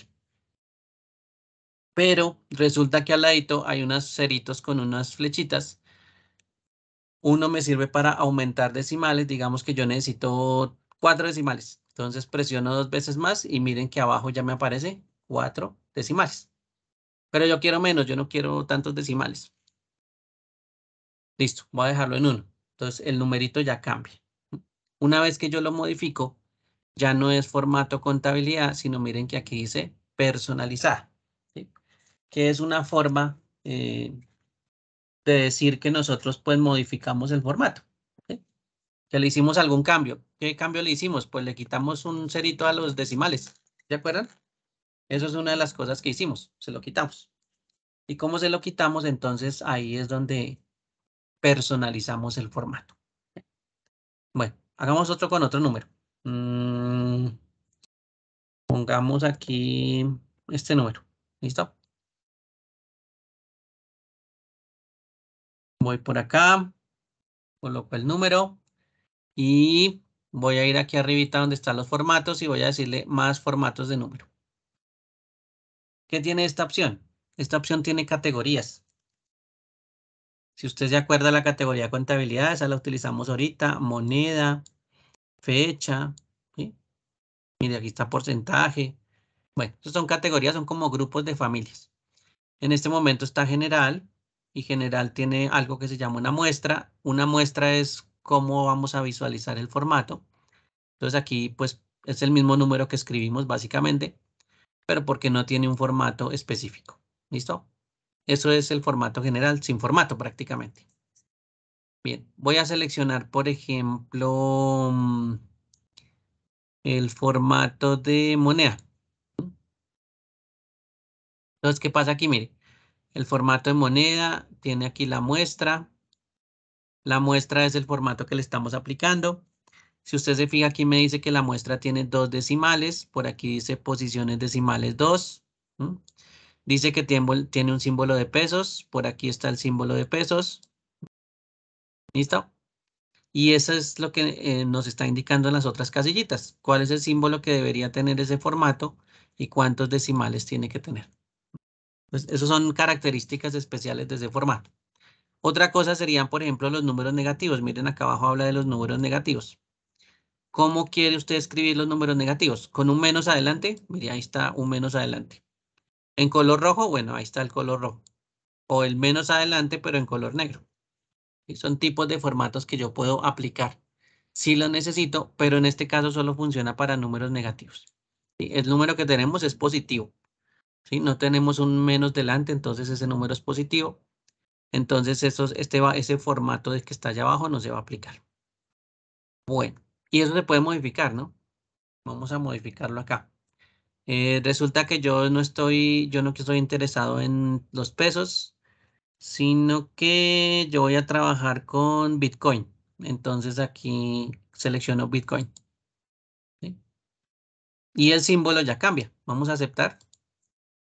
S1: Pero resulta que al ladito hay unos ceritos con unas flechitas uno me sirve para aumentar decimales. Digamos que yo necesito cuatro decimales. Entonces presiono dos veces más y miren que abajo ya me aparece cuatro decimales. Pero yo quiero menos, yo no quiero tantos decimales. Listo, voy a dejarlo en uno. Entonces el numerito ya cambia. Una vez que yo lo modifico, ya no es formato contabilidad, sino miren que aquí dice personalizada, que es una forma eh, de decir que nosotros pues modificamos el formato. Que le hicimos algún cambio. ¿Qué cambio le hicimos? Pues le quitamos un cerito a los decimales. ¿Se acuerdan? Eso es una de las cosas que hicimos. Se lo quitamos. ¿Y cómo se lo quitamos? Entonces ahí es donde personalizamos el formato. Bueno, hagamos otro con otro número. Mm, pongamos aquí
S2: este número. ¿Listo?
S1: Voy por acá, coloco el número y voy a ir aquí arribita donde están los formatos y voy a decirle más formatos de número. ¿Qué tiene esta opción? Esta opción tiene categorías. Si usted se acuerda la categoría contabilidad, esa la utilizamos ahorita, moneda, fecha, ¿sí? mire aquí está porcentaje. Bueno, son categorías, son como grupos de familias. En este momento está general, y general tiene algo que se llama una muestra. Una muestra es cómo vamos a visualizar el formato. Entonces aquí pues es el mismo número que escribimos básicamente, pero porque no tiene un formato específico. ¿Listo? Eso es el formato general, sin formato prácticamente. Bien, voy a seleccionar, por ejemplo, mm, el formato de moneda. Entonces, ¿qué pasa aquí? Mire, el formato de moneda, tiene aquí la muestra. La muestra es el formato que le estamos aplicando. Si usted se fija aquí me dice que la muestra tiene dos decimales, por aquí dice posiciones decimales 2. Dice que tiene un símbolo de pesos, por aquí está el símbolo de pesos. ¿Listo? Y eso es lo que eh, nos está indicando en las otras casillitas. ¿Cuál es el símbolo que debería tener ese formato y cuántos decimales tiene que tener? esas pues, son características especiales de ese formato. Otra cosa serían, por ejemplo, los números negativos. Miren, acá abajo habla de los números negativos. ¿Cómo quiere usted escribir los números negativos? ¿Con un menos adelante? Mire, ahí está un menos adelante. ¿En color rojo? Bueno, ahí está el color rojo. O el menos adelante, pero en color negro. son tipos de formatos que yo puedo aplicar. Si lo necesito, pero en este caso solo funciona para números negativos. El número que tenemos es positivo. Si No tenemos un menos delante, entonces ese número es positivo. Entonces este va, ese formato de que está allá abajo no se va a aplicar. Bueno, y eso se puede modificar, ¿no? Vamos a modificarlo acá. Eh, resulta que yo no estoy, yo no estoy interesado en los pesos, sino que yo voy a trabajar con Bitcoin. Entonces aquí selecciono Bitcoin. Y el símbolo ya cambia. Vamos a aceptar.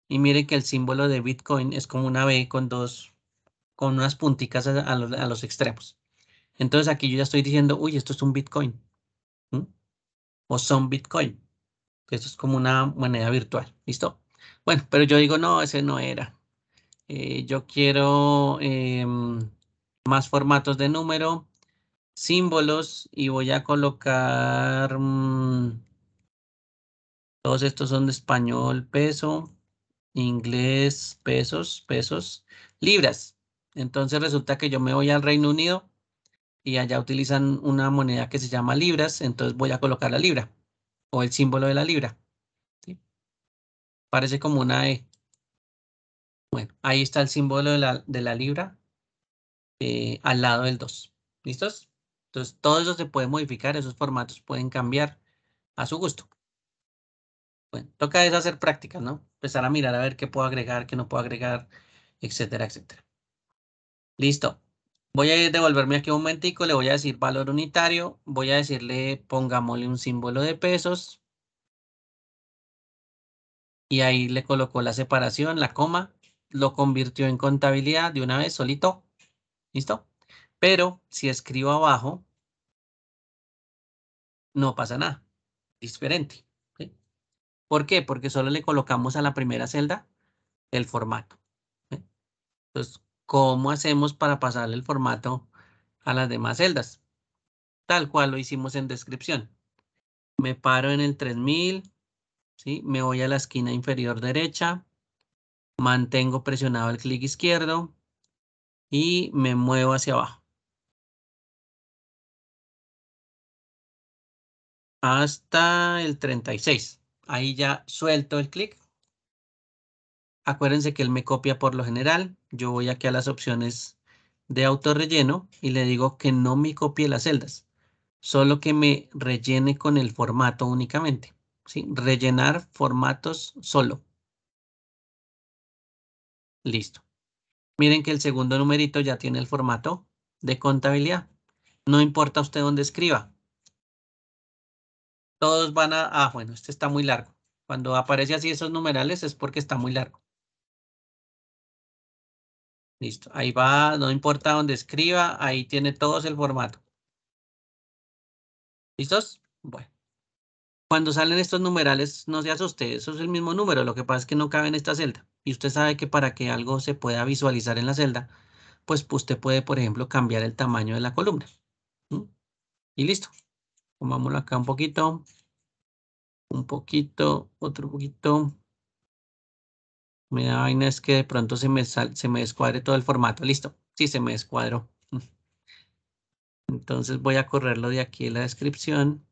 S1: Y miren que el símbolo de Bitcoin es como una B con dos, con unas punticas a, los, extremos. Entonces aquí yo ya estoy diciendo, uy, esto es un Bitcoin. O son Bitcoin. Esto es como una moneda virtual. ¿Listo? Bueno, pero yo digo, no, ese no era. Eh, yo quiero em, más formatos de número, símbolos y voy a colocar... Mm, todos estos son de español peso. Inglés, pesos, pesos, libras. Entonces resulta que yo me voy al Reino Unido y allá utilizan una moneda que se llama libras, entonces voy a colocar la libra o el símbolo de la libra. Parece como una E. Bueno, ahí está el símbolo de la, libra eh, al lado del 2. ¿Listos? Entonces todo eso se puede modificar, esos formatos pueden cambiar a su gusto. Bueno, toca es hacer prácticas, ¿no? Empezar a mirar a ver qué puedo agregar, qué no puedo agregar, etcétera, etcétera. Listo. Voy a devolverme aquí un momentico, le voy a decir valor unitario, voy a decirle pongámosle un símbolo de pesos. Y ahí le colocó la separación, la coma, lo convirtió en contabilidad de una vez solito. ¿Listo? Pero si escribo abajo, no pasa nada. Diferente. ¿Por qué? Porque solo le colocamos a la primera celda el formato. ¿eh? Entonces, ¿cómo hacemos para pasarle el formato a las demás celdas? Tal cual lo hicimos en descripción. Me paro en el 3000, ¿sí? me voy a la esquina inferior derecha, mantengo presionado el clic izquierdo y
S2: me muevo hacia abajo.
S1: Hasta el 36. Ahí ya suelto el clic. Acuérdense que él me copia por lo general. Yo voy aquí a las opciones de autorrelleno y le digo que no me copie las celdas, solo que me rellene con el formato únicamente. ¿sí? Rellenar formatos solo. Listo. Miren que el segundo numerito ya tiene el formato de contabilidad. No importa usted dónde escriba, todos van a, ah, bueno, este está muy largo. Cuando aparece así esos numerales es porque está muy largo. Listo, ahí va, no importa dónde escriba, ahí tiene todos el formato. ¿Listos? Bueno. Cuando salen estos numerales, no se asuste, eso es el mismo número, lo que pasa es que no cabe en esta celda. Y usted sabe que para que algo se pueda visualizar en la celda, pues usted puede, por ejemplo, cambiar el tamaño de la columna. Y listo. Pongámoslo acá un poquito. Un poquito, otro poquito. Me da vaina es que de pronto se me, se me descuadre todo el formato. Listo. Sí, se me descuadró. Entonces voy a correrlo de aquí en la descripción.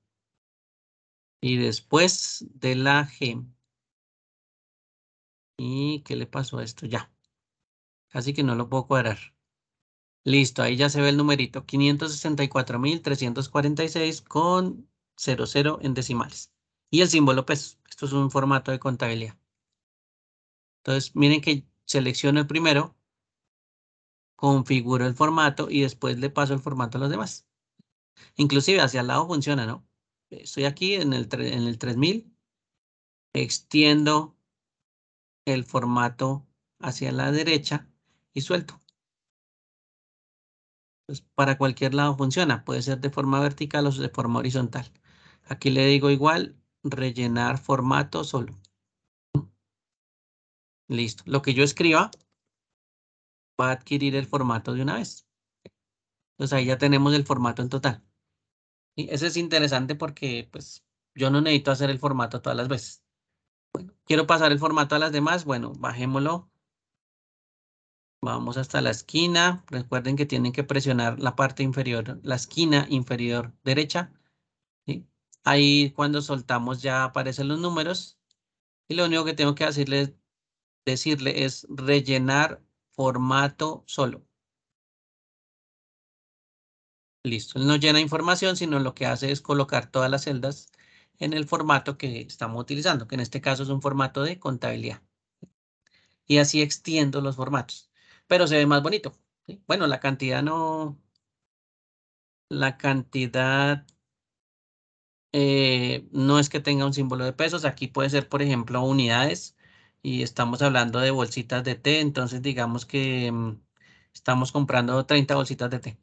S1: Y después de la G. ¿Y qué le pasó a esto? Ya. Casi que no lo puedo cuadrar. Listo, ahí ya se ve el numerito, 564.346 con 00 en decimales. Y el símbolo peso. esto es un formato de contabilidad. Entonces, miren que selecciono el primero, configuro el formato y después le paso el formato a los demás. Inclusive hacia el lado funciona, ¿no? Estoy aquí en el, en el 3000, extiendo el formato hacia la derecha y suelto. Pues, para cualquier lado funciona. Puede ser de forma vertical o de forma horizontal. Aquí le digo igual, rellenar formato solo. Listo. Lo que yo escriba va a adquirir el formato de una vez. Entonces ahí ya tenemos el formato en total. Y eso es interesante porque pues yo no necesito hacer el formato todas las veces. quiero pasar el formato a las demás. Bueno, bajémoslo Vamos hasta la esquina. Recuerden que tienen que presionar la parte inferior, la esquina inferior derecha. Ahí cuando soltamos ya aparecen los números. Y lo único que tengo que decirle, decirle es rellenar formato solo. Listo, no llena información, sino lo que hace es colocar todas las celdas en el formato que estamos utilizando, que en este caso es un formato de contabilidad. Y así extiendo los formatos pero se ve más bonito. Bueno, la cantidad no. La cantidad eh, no es que tenga un símbolo de pesos. Aquí puede ser, por ejemplo, unidades y estamos hablando de bolsitas de té. Entonces, digamos que mm, estamos comprando 30 bolsitas de té.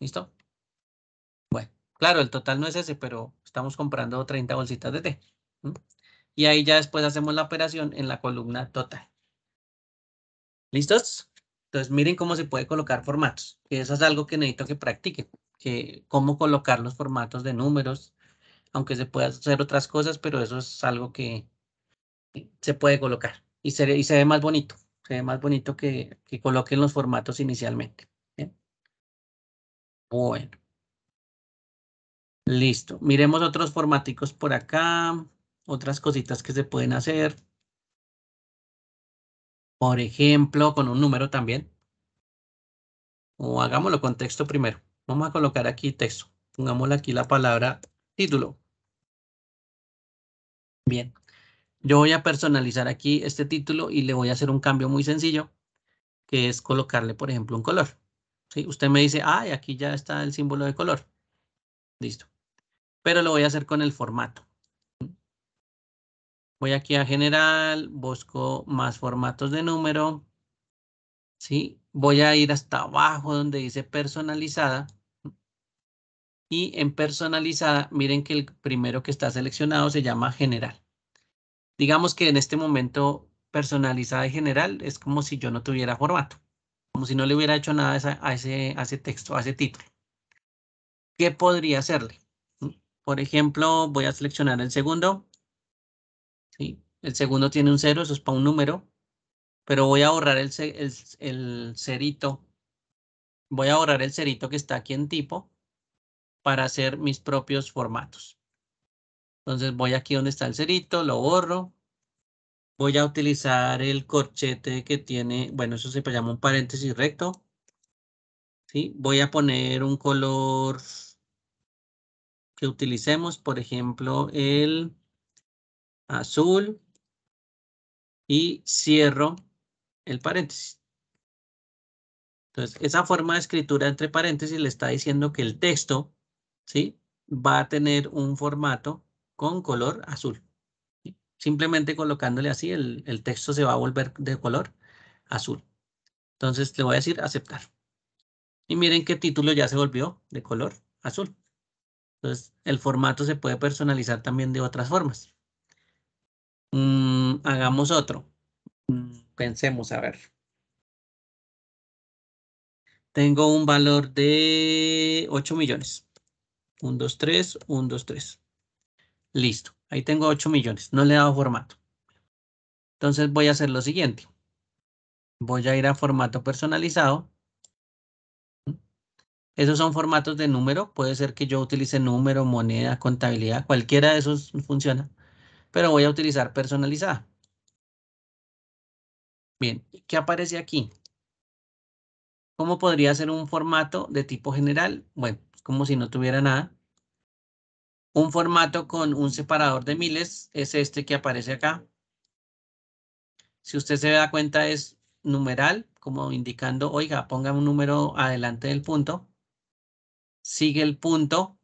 S1: ¿Listo? Bueno, claro, el total no es ese, pero estamos comprando 30 bolsitas de té. Y ahí ya después hacemos la operación en la columna total. ¿Listos? Entonces, miren cómo se puede colocar formatos, eso es algo que necesito que practiquen, que cómo colocar los formatos de números, aunque se pueda hacer otras cosas, pero eso es algo que se puede colocar y se, y se ve más bonito, se ve más bonito que, coloquen los formatos inicialmente. Bueno. Listo. Miremos otros formáticos por acá, otras cositas que se pueden hacer. Por ejemplo, con un número también. O hagámoslo con texto primero. Vamos a colocar aquí texto. Pongámosle aquí la palabra título. Bien. Yo voy a personalizar aquí este título y le voy a hacer un cambio muy sencillo, que es colocarle, por ejemplo, un color. ¿Sí? Usted me dice, ay, aquí ya está el símbolo de color. Listo. Pero lo voy a hacer con el formato. Voy aquí a general, busco más formatos de número. ¿sí? Voy a ir hasta abajo donde dice personalizada. Y en personalizada, miren que el primero que está seleccionado se llama general. Digamos que en este momento personalizada y general es como si yo no tuviera formato. Como si no le hubiera hecho nada a, ese, a ese texto, a ese título. ¿Qué podría hacerle? Por ejemplo, voy a seleccionar el segundo el segundo tiene un cero, eso es para un número, pero voy a borrar el, el, cerito, voy a borrar el cerito que está aquí en tipo para hacer mis propios formatos. Entonces voy aquí donde está el cerito, lo borro. Voy a utilizar el corchete que tiene, bueno, eso se llama un paréntesis recto. ¿Sí? Voy a poner un color que utilicemos, por ejemplo, el azul y cierro el paréntesis. Entonces, esa forma de escritura entre paréntesis le está diciendo que el texto, ¿sí? Va a tener un formato con color azul. Simplemente colocándole así, el, texto se va a volver de color azul. Entonces, le voy a decir aceptar. Y miren qué título ya se volvió de color azul. Entonces, el formato se puede personalizar también de otras formas. Mm, hagamos otro. Mm, pensemos a ver. Tengo un valor de 8 millones. 1, 2, 3, 1, 2, 3. Listo. Ahí tengo 8 millones. No le he dado formato. Entonces voy a hacer lo siguiente. Voy a ir a formato personalizado. Esos son formatos de número. Puede ser que yo utilice número, moneda, contabilidad. Cualquiera de esos funciona pero voy a utilizar personalizada. Bien, ¿qué aparece aquí? ¿Cómo podría ser un formato de tipo general? Bueno, como si no tuviera nada. Un formato con un separador de miles es este que aparece acá. Si usted se da cuenta es numeral, como indicando, oiga, ponga un número adelante del punto. Sigue el punto.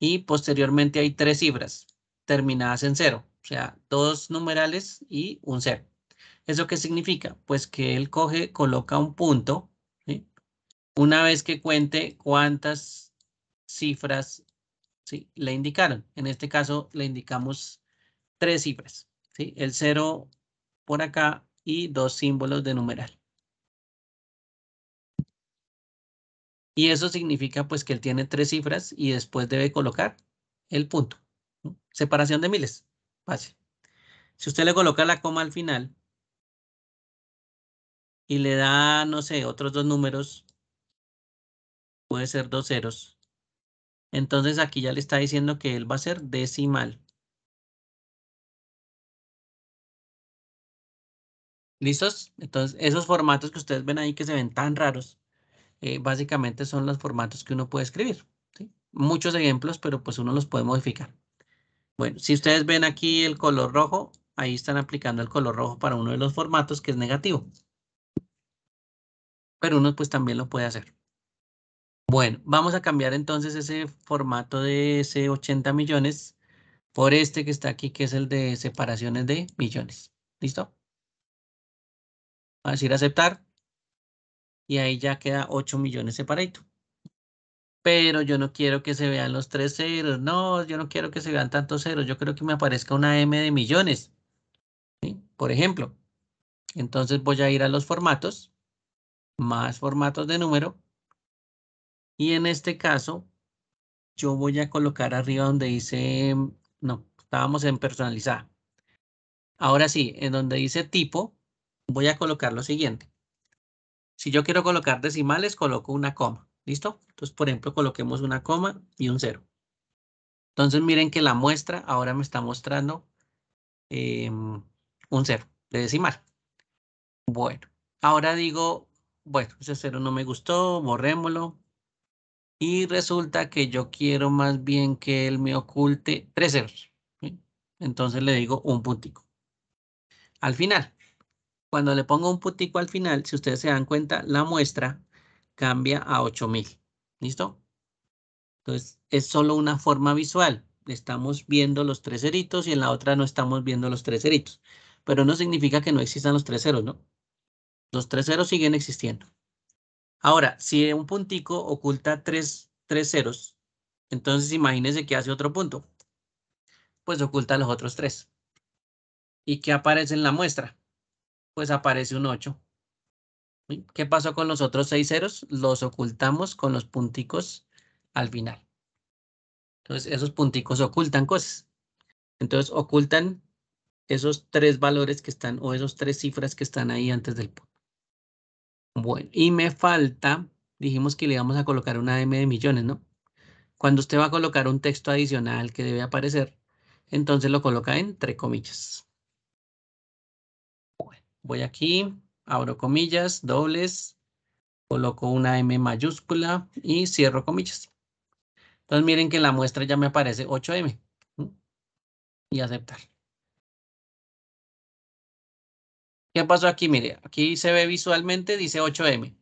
S1: Y posteriormente hay tres cifras terminadas en cero, o sea, dos numerales y un cero. ¿Eso qué significa? Pues que él coge, coloca un punto, una vez que cuente cuántas cifras le indicaron. En este caso le indicamos tres cifras, el cero por acá y dos símbolos de numeral. Y eso significa pues que él tiene tres cifras y después debe colocar el punto. Separación de miles. Fácil. Si usted le coloca la coma al final y le da, no sé, otros dos números, puede ser dos ceros. Entonces aquí ya le está diciendo
S2: que él va a ser decimal.
S1: ¿Listos? Entonces, esos formatos que ustedes ven ahí que se ven tan raros, eh, básicamente son los formatos que uno puede escribir. Muchos ejemplos, pero pues uno los puede modificar. Bueno, si ustedes ven aquí el color rojo, ahí están aplicando el color rojo para uno de los formatos que es negativo. Pero uno pues también lo puede hacer. Bueno, vamos a cambiar entonces ese formato de ese 80 millones por este que está aquí, que es el de separaciones de millones. ¿Listo? Vamos a decir aceptar. Y ahí ya queda 8 millones separadito pero yo no quiero que se vean los tres ceros, no, yo no quiero que se vean tantos ceros, yo creo que me aparezca una M de millones, por ejemplo. Entonces voy a ir a los formatos, más formatos de número, y en este caso yo voy a colocar arriba donde dice, no, estábamos en personalizada. Ahora sí, en donde dice tipo, voy a colocar lo siguiente. Si yo quiero colocar decimales, coloco una coma. ¿Listo? Entonces, por ejemplo, coloquemos una coma y un cero. Entonces, miren que la muestra ahora me está mostrando eh, un cero de decimal. Bueno, ahora digo, bueno, ese cero no me gustó, borrémoslo. Y resulta que yo quiero más bien que él me oculte tres ceros. Entonces le digo un puntico. Al final, cuando le pongo un puntico al final, si ustedes se dan cuenta, la muestra cambia a 8000. ¿Listo? Entonces, es solo una forma visual. Estamos viendo los tres ceritos y en la otra no estamos viendo los tres ceritos. Pero no significa que no existan los tres ceros, ¿no? Los tres ceros siguen existiendo. Ahora, si un puntico oculta tres, tres ceros, entonces imagínense que hace otro punto. Pues oculta los otros tres. ¿Y qué aparece en la muestra? Pues aparece un 8. ¿Qué pasó con los otros seis ceros? Los ocultamos con los punticos al final. Entonces, esos punticos ocultan cosas. Entonces, ocultan esos tres valores que están, o esos tres cifras que están ahí antes del punto. Bueno, y me falta, dijimos que le íbamos a colocar una M de millones, ¿no? Cuando usted va a colocar un texto adicional que debe aparecer, entonces lo coloca entre comillas. Bueno, voy aquí, abro comillas, dobles, coloco una M mayúscula y cierro comillas. Entonces miren que en la muestra ya me aparece 8M y aceptar. ¿Qué pasó aquí? Mire, aquí se ve visualmente, dice 8M.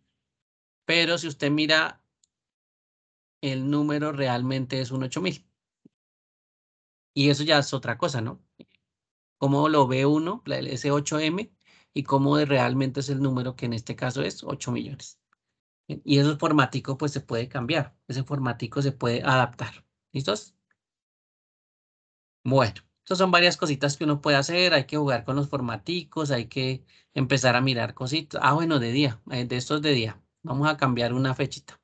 S1: Pero si usted mira, el número realmente es un 8000. Y eso ya es otra cosa, ¿no? Como lo ve uno, ese 8M, y cómo realmente es el número que en este caso es 8 millones. Y esos formatico pues se puede cambiar, ese formatico se puede adaptar. ¿Listos? Bueno, estas son varias cositas que uno puede hacer, hay que jugar con los formaticos, hay que empezar a mirar cositas. Ah, bueno, de día, eh, de estos de día. Vamos a cambiar una fechita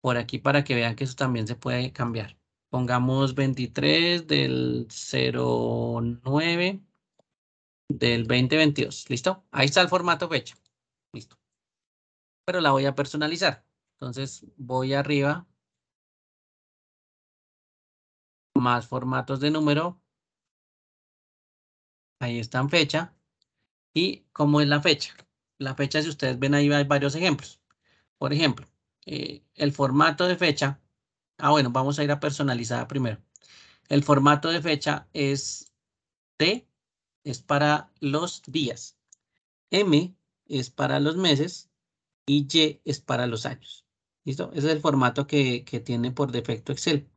S1: por aquí para que vean que eso también se puede cambiar. Pongamos 23 del 09 del 2022. ¿Listo? Ahí está el formato fecha. Listo. Pero la voy a personalizar. Entonces voy arriba. Más formatos de número. Ahí están fecha. Y cómo es la fecha. La fecha, si ustedes ven ahí, hay varios ejemplos. Por ejemplo, eh, el formato de fecha. Ah, bueno, vamos a ir a personalizada primero. El formato de fecha es T es para los días, M es para los meses y Y es para los años. ¿Listo? Ese es el formato que, tiene por defecto Excel.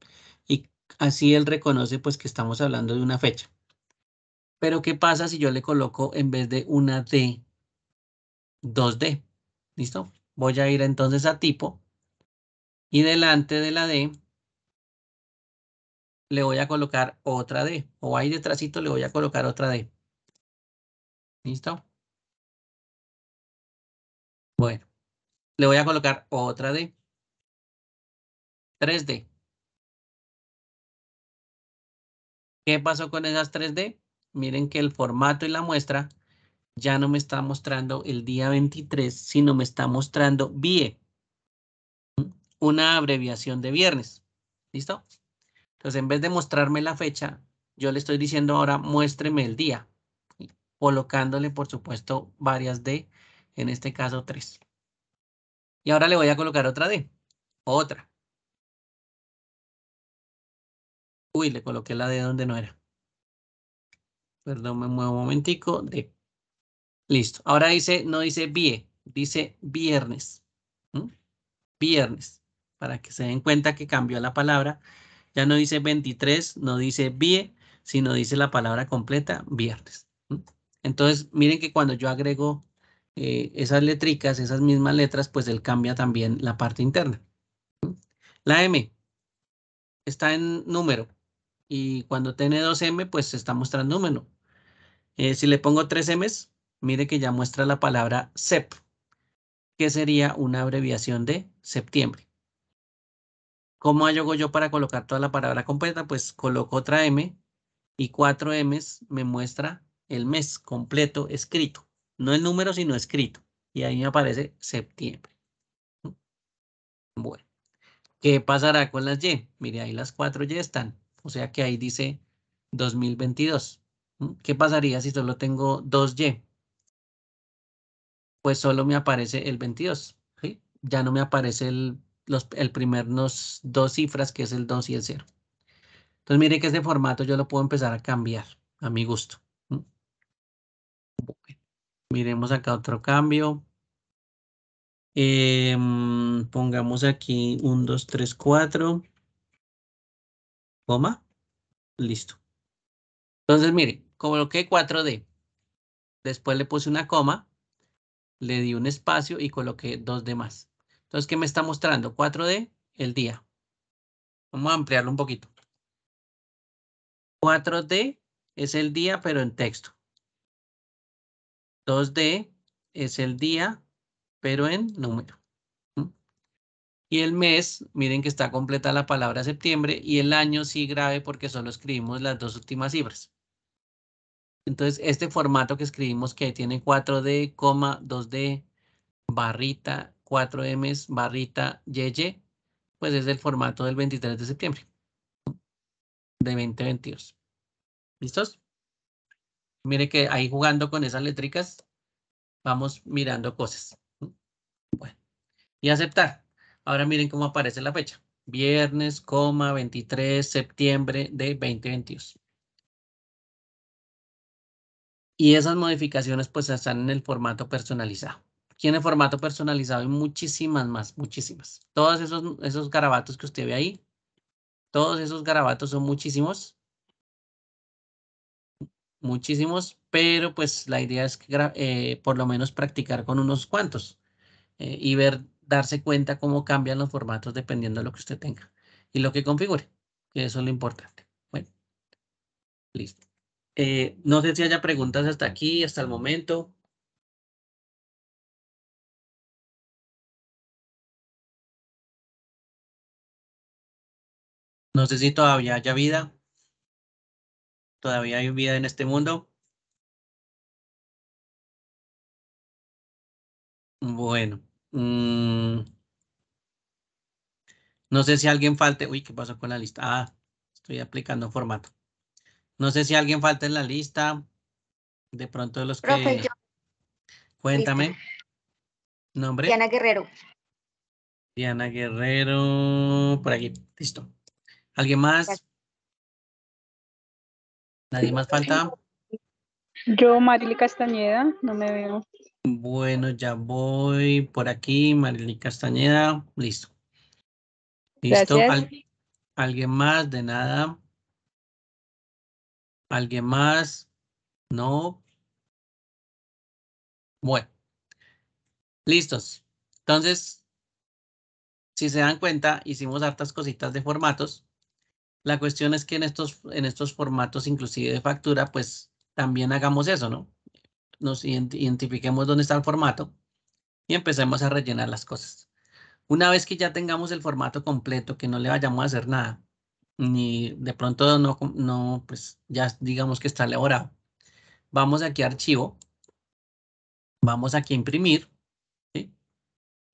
S1: Y así él reconoce pues que estamos hablando de una fecha. Pero ¿qué pasa si yo le coloco en vez de una D, 2D? ¿Listo? Voy a ir entonces a tipo y delante de la D le voy a colocar otra D o ahí detrásito le voy a colocar otra D.
S2: ¿Listo? Bueno, le voy a colocar otra D. 3D.
S1: ¿Qué pasó con esas 3D? Miren que el formato y la muestra ya no me está mostrando el día 23, sino me está mostrando VIE. Una abreviación de viernes. ¿Listo? Entonces, en vez de mostrarme la fecha, yo le estoy diciendo ahora muéstreme el día colocándole, por supuesto, varias D, en este caso tres. Y ahora le voy a colocar otra D, otra. Uy, le coloqué la D donde no era. Perdón, me muevo un momentico, D. Listo. Ahora dice, no dice vie, dice viernes. Viernes. Para que se den cuenta que cambió la palabra. Ya no dice 23, no dice vie, sino dice la palabra completa, viernes. Entonces, miren que cuando yo agrego eh, esas letricas, esas mismas letras, pues él cambia también la parte interna. La M está en número y cuando tiene 2M, pues está mostrando número. Eh, si le pongo 3 M, mire que ya muestra la palabra SEP, que sería una abreviación de septiembre. ¿Cómo hago yo para colocar toda la palabra completa? Pues coloco otra M y 4 M me muestra el mes completo escrito. No el número, sino escrito. Y ahí me aparece septiembre. Bueno, ¿qué pasará con las Y? Mire, ahí las cuatro Y están. O sea que ahí dice 2022. ¿Qué pasaría si solo tengo dos Y? Pues solo me aparece el 22. Ya no me aparece el, los, el primer dos cifras, que es el 2 y el 0. Entonces mire que este formato yo lo puedo empezar a cambiar a mi gusto. Miremos acá otro cambio. Em, pongamos aquí 1, 2, 3, 4, coma, listo. Entonces, mire, coloqué 4D. Después le puse una coma, le di un espacio y coloqué 2D más. Entonces, ¿qué me está mostrando? 4D, el día. Vamos a ampliarlo un poquito. 4D es el día, pero en texto. 2D es el día, pero en número. Y el mes, miren que está completa la palabra septiembre y el año sí grave porque solo escribimos las dos últimas cifras. Entonces, este formato que escribimos que tiene 4D, 2D, barrita, 4M, barrita, YY, pues es el formato del 23 de septiembre de 2022. ¿Listos? Mire que ahí jugando con esas letricas, vamos mirando cosas. Bueno, y aceptar. Ahora miren cómo aparece la fecha. Viernes, coma, 23 septiembre de 2022. Y esas modificaciones pues están en el formato personalizado. tiene formato personalizado y muchísimas más, muchísimas. Todos esos, esos garabatos que usted ve ahí, todos esos garabatos son muchísimos muchísimos, pero pues la idea es que, eh, por lo menos practicar con unos cuantos eh, y ver, darse cuenta cómo cambian los formatos dependiendo de lo que usted tenga y lo que configure, que eso es lo importante. Bueno, listo. Eh, no sé si haya preguntas hasta aquí, hasta
S2: el momento. No sé si todavía haya vida todavía hay vida en este mundo. Bueno. Mm,
S1: no sé si alguien falte. Uy, ¿qué pasó con la lista? Ah, estoy aplicando formato. No sé si alguien falta en la lista. De pronto los que... Cuéntame. Nombre. Diana Guerrero. Diana Guerrero, por aquí, listo. ¿Alguien más? ¿Nadie más falta?
S2: Yo, Marily Castañeda, no me veo.
S1: Bueno, ya voy por aquí, Marily Castañeda, listo. Listo. ¿Alguien más? De nada. ¿Alguien más? No. Bueno. Listos. Entonces, si se dan cuenta, hicimos hartas cositas de formatos. La cuestión es que en estos, en estos formatos, inclusive de factura, pues también hagamos eso, ¿no? Nos identifiquemos dónde está el formato y empecemos a rellenar las cosas. Una vez que ya tengamos el formato completo, que no le vayamos a hacer nada, ni de pronto no, no pues ya digamos que está elaborado. Vamos aquí a archivo, vamos aquí a imprimir,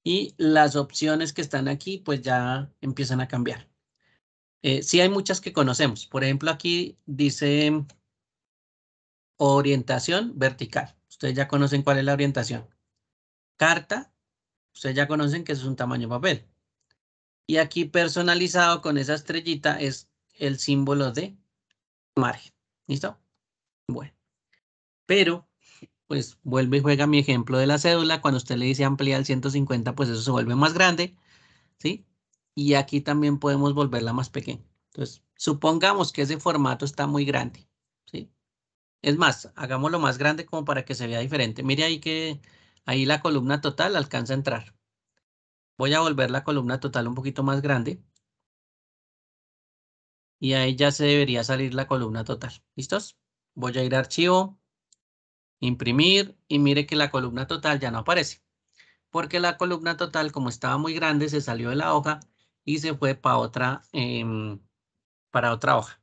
S1: y las opciones que están aquí pues ya empiezan a cambiar. Eh, sí hay muchas que conocemos. Por ejemplo, aquí dice orientación vertical. Ustedes ya conocen cuál es la orientación. Carta, ustedes ya conocen que eso es un tamaño papel. Y aquí personalizado con esa estrellita es el símbolo de margen. ¿Listo? Bueno. Pero, pues vuelve y juega mi ejemplo de la cédula. Cuando usted le dice ampliar al 150, pues eso se vuelve más grande. ¿Sí? y aquí también podemos volverla más pequeña. Entonces, supongamos que ese formato está muy grande, ¿sí? Es más, hagámoslo más grande como para que se vea diferente. Mire ahí que ahí la columna total alcanza a entrar. Voy a volver la columna total un poquito más grande. Y ahí ya se debería salir la columna total. ¿Listos? Voy a ir a archivo, imprimir y mire que la columna total ya no aparece. Porque la columna total, como estaba muy grande, se salió de la hoja y se fue para otra, em, para otra hoja.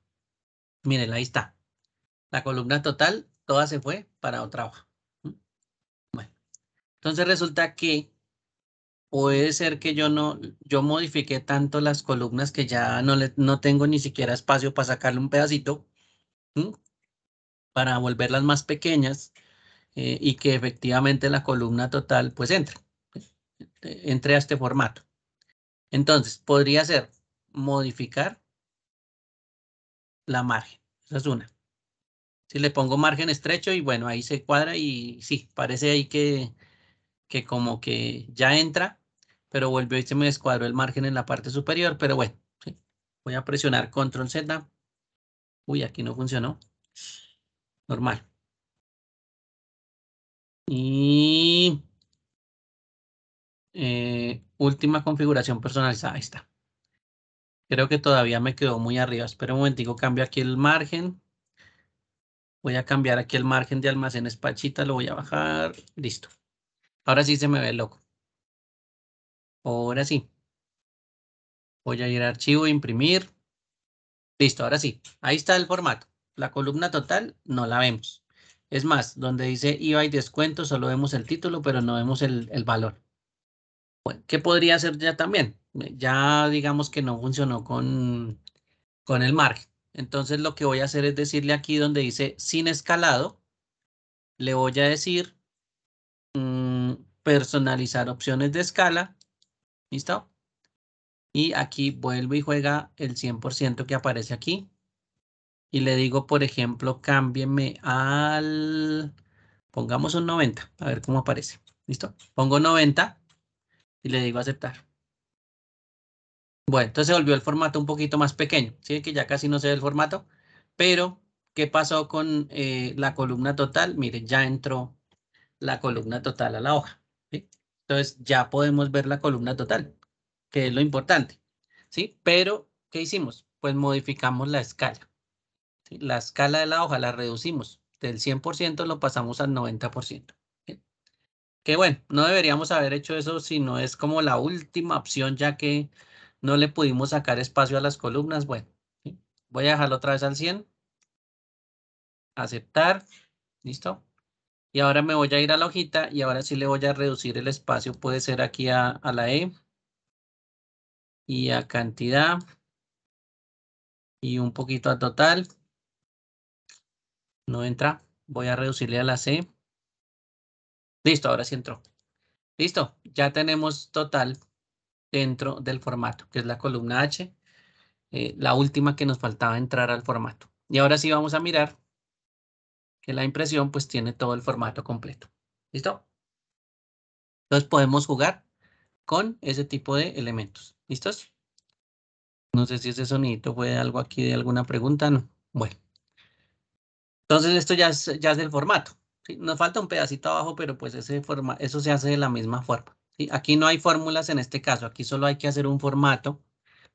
S1: Miren, ahí está. La columna total, toda se fue para otra hoja. ¿Mm? Bueno, entonces resulta que puede ser que yo no, yo modifique tanto las columnas que ya no, no tengo ni siquiera espacio para sacarle un pedacito, para volverlas más pequeñas eh, y que efectivamente la columna total pues entre, entre a este formato. Entonces, podría ser modificar la margen. Esa es una. Si le pongo margen estrecho y bueno, ahí se cuadra y sí, parece ahí que, que como que ya entra, pero volvió y se me descuadró el margen en la parte superior, pero bueno, voy a presionar control Z. Uy, aquí no funcionó. Normal. Y eh, última configuración personalizada, ahí está. Creo que todavía me quedó muy arriba. Espera un momentico, cambio aquí el margen. Voy a cambiar aquí el margen de almacenes Pachita, lo voy a bajar. Listo. Ahora sí se me ve loco. Ahora sí. Voy a ir a archivo, imprimir. Listo, ahora sí. Ahí está el formato. La columna total no la vemos. Es más, donde dice IVA y descuento solo vemos el título, pero no vemos el valor. ¿Qué podría hacer ya también? Eh, ya digamos que no funcionó con, con el margen. Entonces lo que voy a hacer es decirle aquí donde dice sin escalado, le voy a decir mm, personalizar opciones de escala. ¿Listo? Y aquí vuelvo y juega el 100% que aparece aquí. Y le digo, por ejemplo, cámbienme al... Pongamos un 90, a ver cómo aparece. ¿Listo? Pongo 90 y le digo aceptar. Bueno, entonces se volvió el formato un poquito más pequeño, ¿sí? que ya casi no se ve el formato, pero ¿qué pasó con eh, la columna total? Mire, ya entró la columna total a la hoja. Entonces ya podemos ver la columna total, que es lo importante. ¿sí? Pero, ¿qué hicimos? Pues modificamos la escala. La escala de la hoja la reducimos. Del 100% lo pasamos al 90% que bueno, no deberíamos haber hecho eso, si no es como la última opción, ya que no le pudimos sacar espacio a las columnas. Bueno, voy a dejarlo otra vez al 100. Aceptar. ¿Listo? Y ahora me voy a ir a la hojita y ahora sí le voy a reducir el espacio. Puede ser aquí a, a la E. Y a cantidad. Y un poquito a total. No entra. Voy a reducirle a la C. Listo, ahora sí entró. Listo, ya tenemos total dentro del formato, que es la columna H, eh, la última que nos faltaba entrar al formato. Y ahora sí vamos a mirar que la impresión pues tiene todo el formato completo. ¿Listo? Entonces podemos jugar con ese tipo de elementos. ¿Listos? No sé si ese sonido fue algo aquí de alguna pregunta. No. Bueno. Entonces esto ya es, ya es el formato. Nos falta un pedacito abajo, pero pues eso se hace de la misma forma. Aquí no hay fórmulas en este caso, aquí solo hay que hacer un formato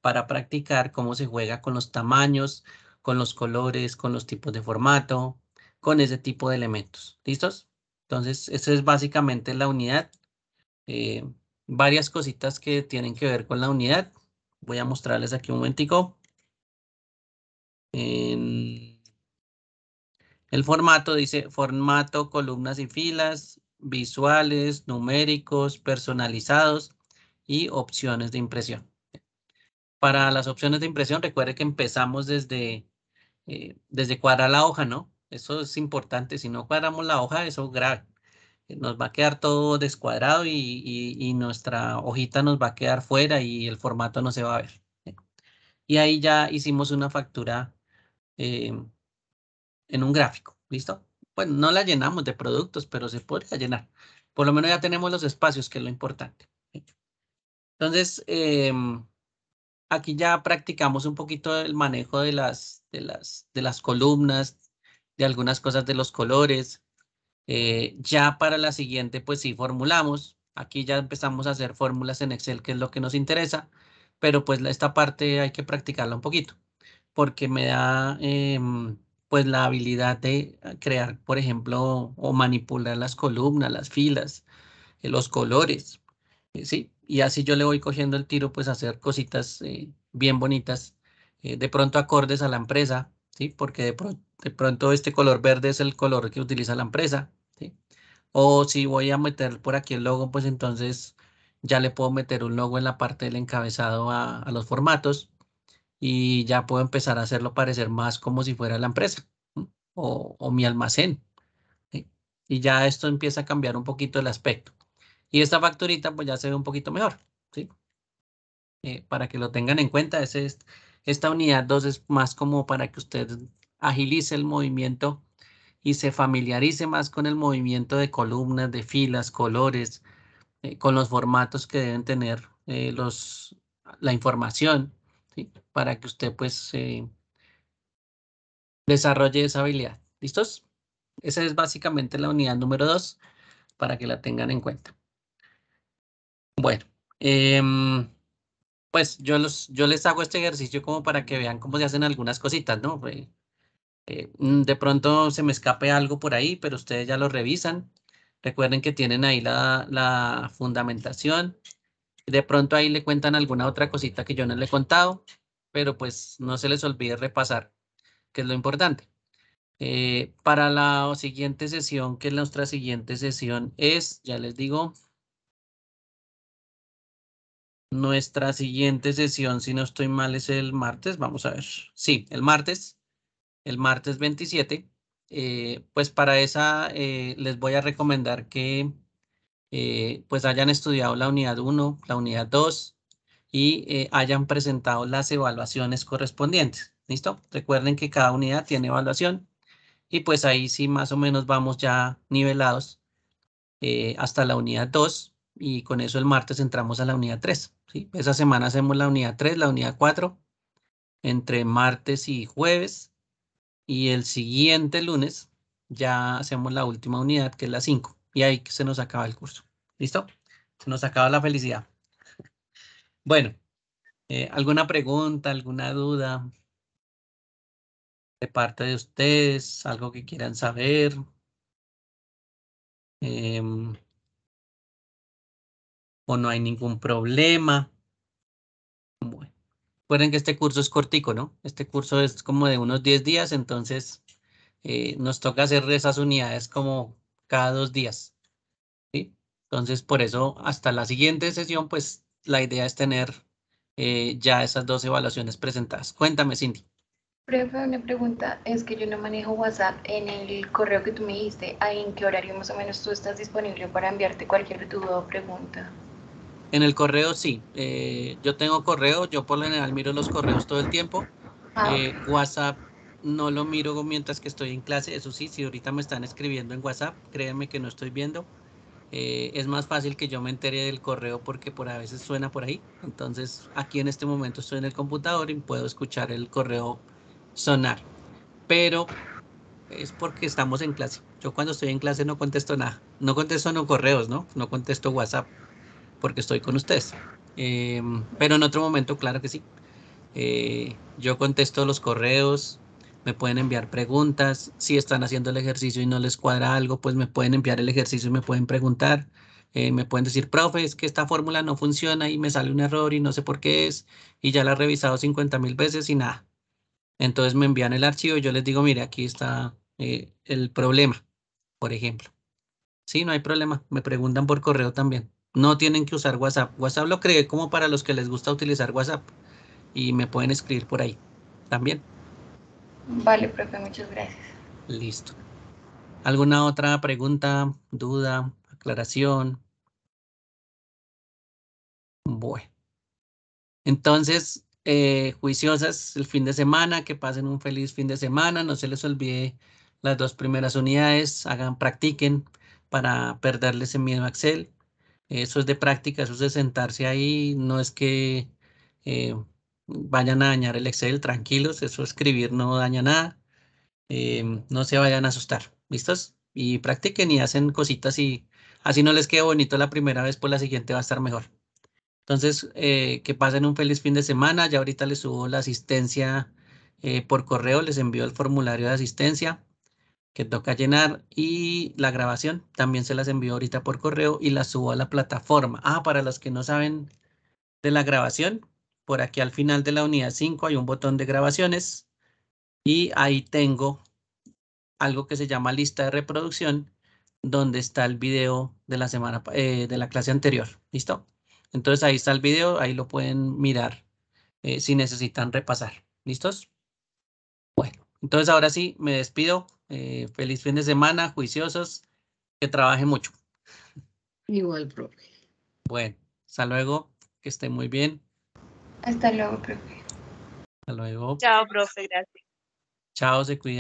S1: para practicar cómo se juega con los tamaños, con los colores, con los tipos de formato, con ese tipo de elementos. ¿Listos? Entonces, esa es básicamente la unidad. Eh, varias cositas que tienen que ver con la unidad. Voy a mostrarles aquí un momentico. En... El formato dice formato, columnas y filas, visuales, numéricos, personalizados y opciones de impresión. Para las opciones de impresión, recuerde que empezamos desde, eh, desde cuadrar la hoja, ¿no? Eso es importante. Si no cuadramos la hoja, eso es Nos va a quedar todo descuadrado y, y, nuestra hojita nos va a quedar fuera y el formato no se va a ver. Y ahí ya hicimos una factura eh, en un gráfico, ¿listo? Bueno, no la llenamos de productos, pero se podría llenar. Por lo menos ya tenemos los espacios, que es lo importante. Entonces, em, aquí ya practicamos un poquito el manejo de las, de las, de las columnas, de algunas cosas de los colores. Eh, ya para la siguiente, pues sí, formulamos. Aquí ya empezamos a hacer fórmulas en Excel, que es lo que nos interesa. Pero pues esta parte hay que practicarla un poquito, porque me da... Em, pues la habilidad de ah, crear, por ejemplo, o manipular las columnas, las filas, eh, los colores, eh, ¿sí? Y así yo le voy cogiendo el tiro, pues hacer cositas eh, bien bonitas, de pronto acordes a la empresa, ¿sí? Porque de, pronto este color verde es el color que utiliza la empresa, ¿sí? O si voy a meter por aquí el logo, pues entonces ya le puedo meter un logo en la parte del encabezado a los formatos, y ya puedo empezar a hacerlo parecer más como si fuera la empresa o, mi almacén. Y ya esto empieza a cambiar un poquito el aspecto. Y esta facturita pues ya se ve un poquito mejor. ¿sí? Eh, para que lo tengan en cuenta, es, esta unidad 2 es más como para que usted agilice el movimiento y se familiarice más con el movimiento de columnas, de filas, colores, eh, con los formatos que deben tener eh, los, la información. ¿sí? para que usted pues eh, desarrolle esa habilidad. ¿Listos? Esa es básicamente la unidad número dos, para que la tengan en cuenta. Bueno, em, pues yo, los, yo les hago este ejercicio como para que vean cómo se hacen algunas cositas, ¿no? Eh, eh, mm, de pronto se me escape algo por ahí, pero ustedes ya lo revisan. Recuerden que tienen ahí la, la fundamentación. De pronto ahí le cuentan alguna otra cosita que yo no le he contado pero pues no se les olvide repasar, que es lo importante. Eh, para la siguiente sesión, que es nuestra siguiente sesión, es, ya les digo, nuestra siguiente sesión, si no estoy mal, es el martes, vamos a ver. Sí, el martes, el martes 27. Eh, pues para esa eh, les voy a recomendar que pues hayan estudiado la unidad 1, la unidad 2, y eh, hayan presentado las evaluaciones correspondientes. ¿Listo? Recuerden que cada unidad tiene evaluación y pues ahí sí más o menos vamos ya nivelados eh, hasta la unidad 2 y con eso el martes entramos a la unidad 3. Esa semana hacemos la unidad 3, la unidad 4 entre martes y jueves y el siguiente lunes ya hacemos la última unidad que es la 5 y ahí se nos acaba el curso. ¿Listo? Se nos acaba la felicidad. Bueno, eh, ¿alguna pregunta, alguna duda de parte de ustedes? ¿Algo que quieran saber? Em, ¿O no hay ningún problema? Bueno, recuerden que este curso es cortico, ¿no? Este curso es como de unos 10 días, entonces eh, nos toca hacer esas unidades como cada dos días. Entonces, por eso, hasta la siguiente sesión, pues la idea es tener eh, ya esas dos evaluaciones presentadas. Cuéntame, Cindy. una pregunta es que yo no manejo WhatsApp en el correo que tú me dijiste. ¿En qué horario más o menos tú estás disponible para enviarte cualquier duda o pregunta? En el correo sí. Eh, yo tengo correo, yo por lo general miro los correos todo el tiempo. Ah, eh, WhatsApp no lo miro mientras que estoy en clase. Eso sí, si ahorita me están escribiendo en WhatsApp, créeme que no estoy viendo. Eh, es más fácil que yo me entere del correo porque por a veces suena por ahí. Entonces aquí en este momento estoy en el computador y puedo escuchar el correo sonar. Pero es porque estamos en clase. Yo cuando estoy en clase no contesto nada. No contesto no correos, ¿no? No contesto WhatsApp porque estoy con ustedes. Eh, pero en otro momento, claro que sí. Eh, yo contesto los correos, me pueden enviar preguntas. Si están haciendo el ejercicio y no les cuadra algo, pues me pueden enviar el ejercicio y me pueden preguntar. Eh, me pueden decir, profe, es que esta fórmula no funciona y me sale un error y no sé por qué es, y ya la he revisado 50 mil veces y nada. Entonces me envían el archivo y yo les digo, mire, aquí está eh, el problema, por ejemplo. Sí, no hay problema. Me preguntan por correo también. No tienen que usar WhatsApp. WhatsApp lo creé como para los que les gusta utilizar WhatsApp y me pueden escribir por ahí también.
S2: Vale, profe, muchas gracias.
S1: Listo. ¿Alguna otra pregunta, duda, aclaración? Bueno. Entonces, eh, juiciosas el fin de semana, que pasen un feliz fin de semana, no se les olvide las dos primeras unidades, hagan, practiquen para perderles el miedo a Excel. Eso es de práctica, eso es de sentarse ahí, no es que eh, vayan a dañar el Excel, tranquilos, eso escribir no daña nada, em, no se vayan a asustar, ¿listos? Y practiquen y hacen cositas y así no les queda bonito la primera vez, pues la siguiente va a estar mejor. Entonces, eh, que pasen un feliz fin de semana, ya ahorita les subo la asistencia eh, por correo, les envío el formulario de asistencia que toca llenar y la grabación también se las envío ahorita por correo y las subo a la plataforma. Ah, para los que no saben de la grabación, por aquí al final de la unidad 5 hay un botón de grabaciones y ahí tengo algo que se llama lista de reproducción donde está el video de la semana eh, de la clase anterior. ¿Listo? Entonces ahí está el video, ahí lo pueden mirar eh, si necesitan repasar. ¿Listos? Bueno, entonces ahora sí me despido. Eh, feliz fin de semana, juiciosos, que trabaje mucho. Igual, profe. Bueno, hasta luego, que esté muy bien. Hasta luego, profe. Hasta luego.
S2: Chao, profe, gracias. Chao, se cuidan.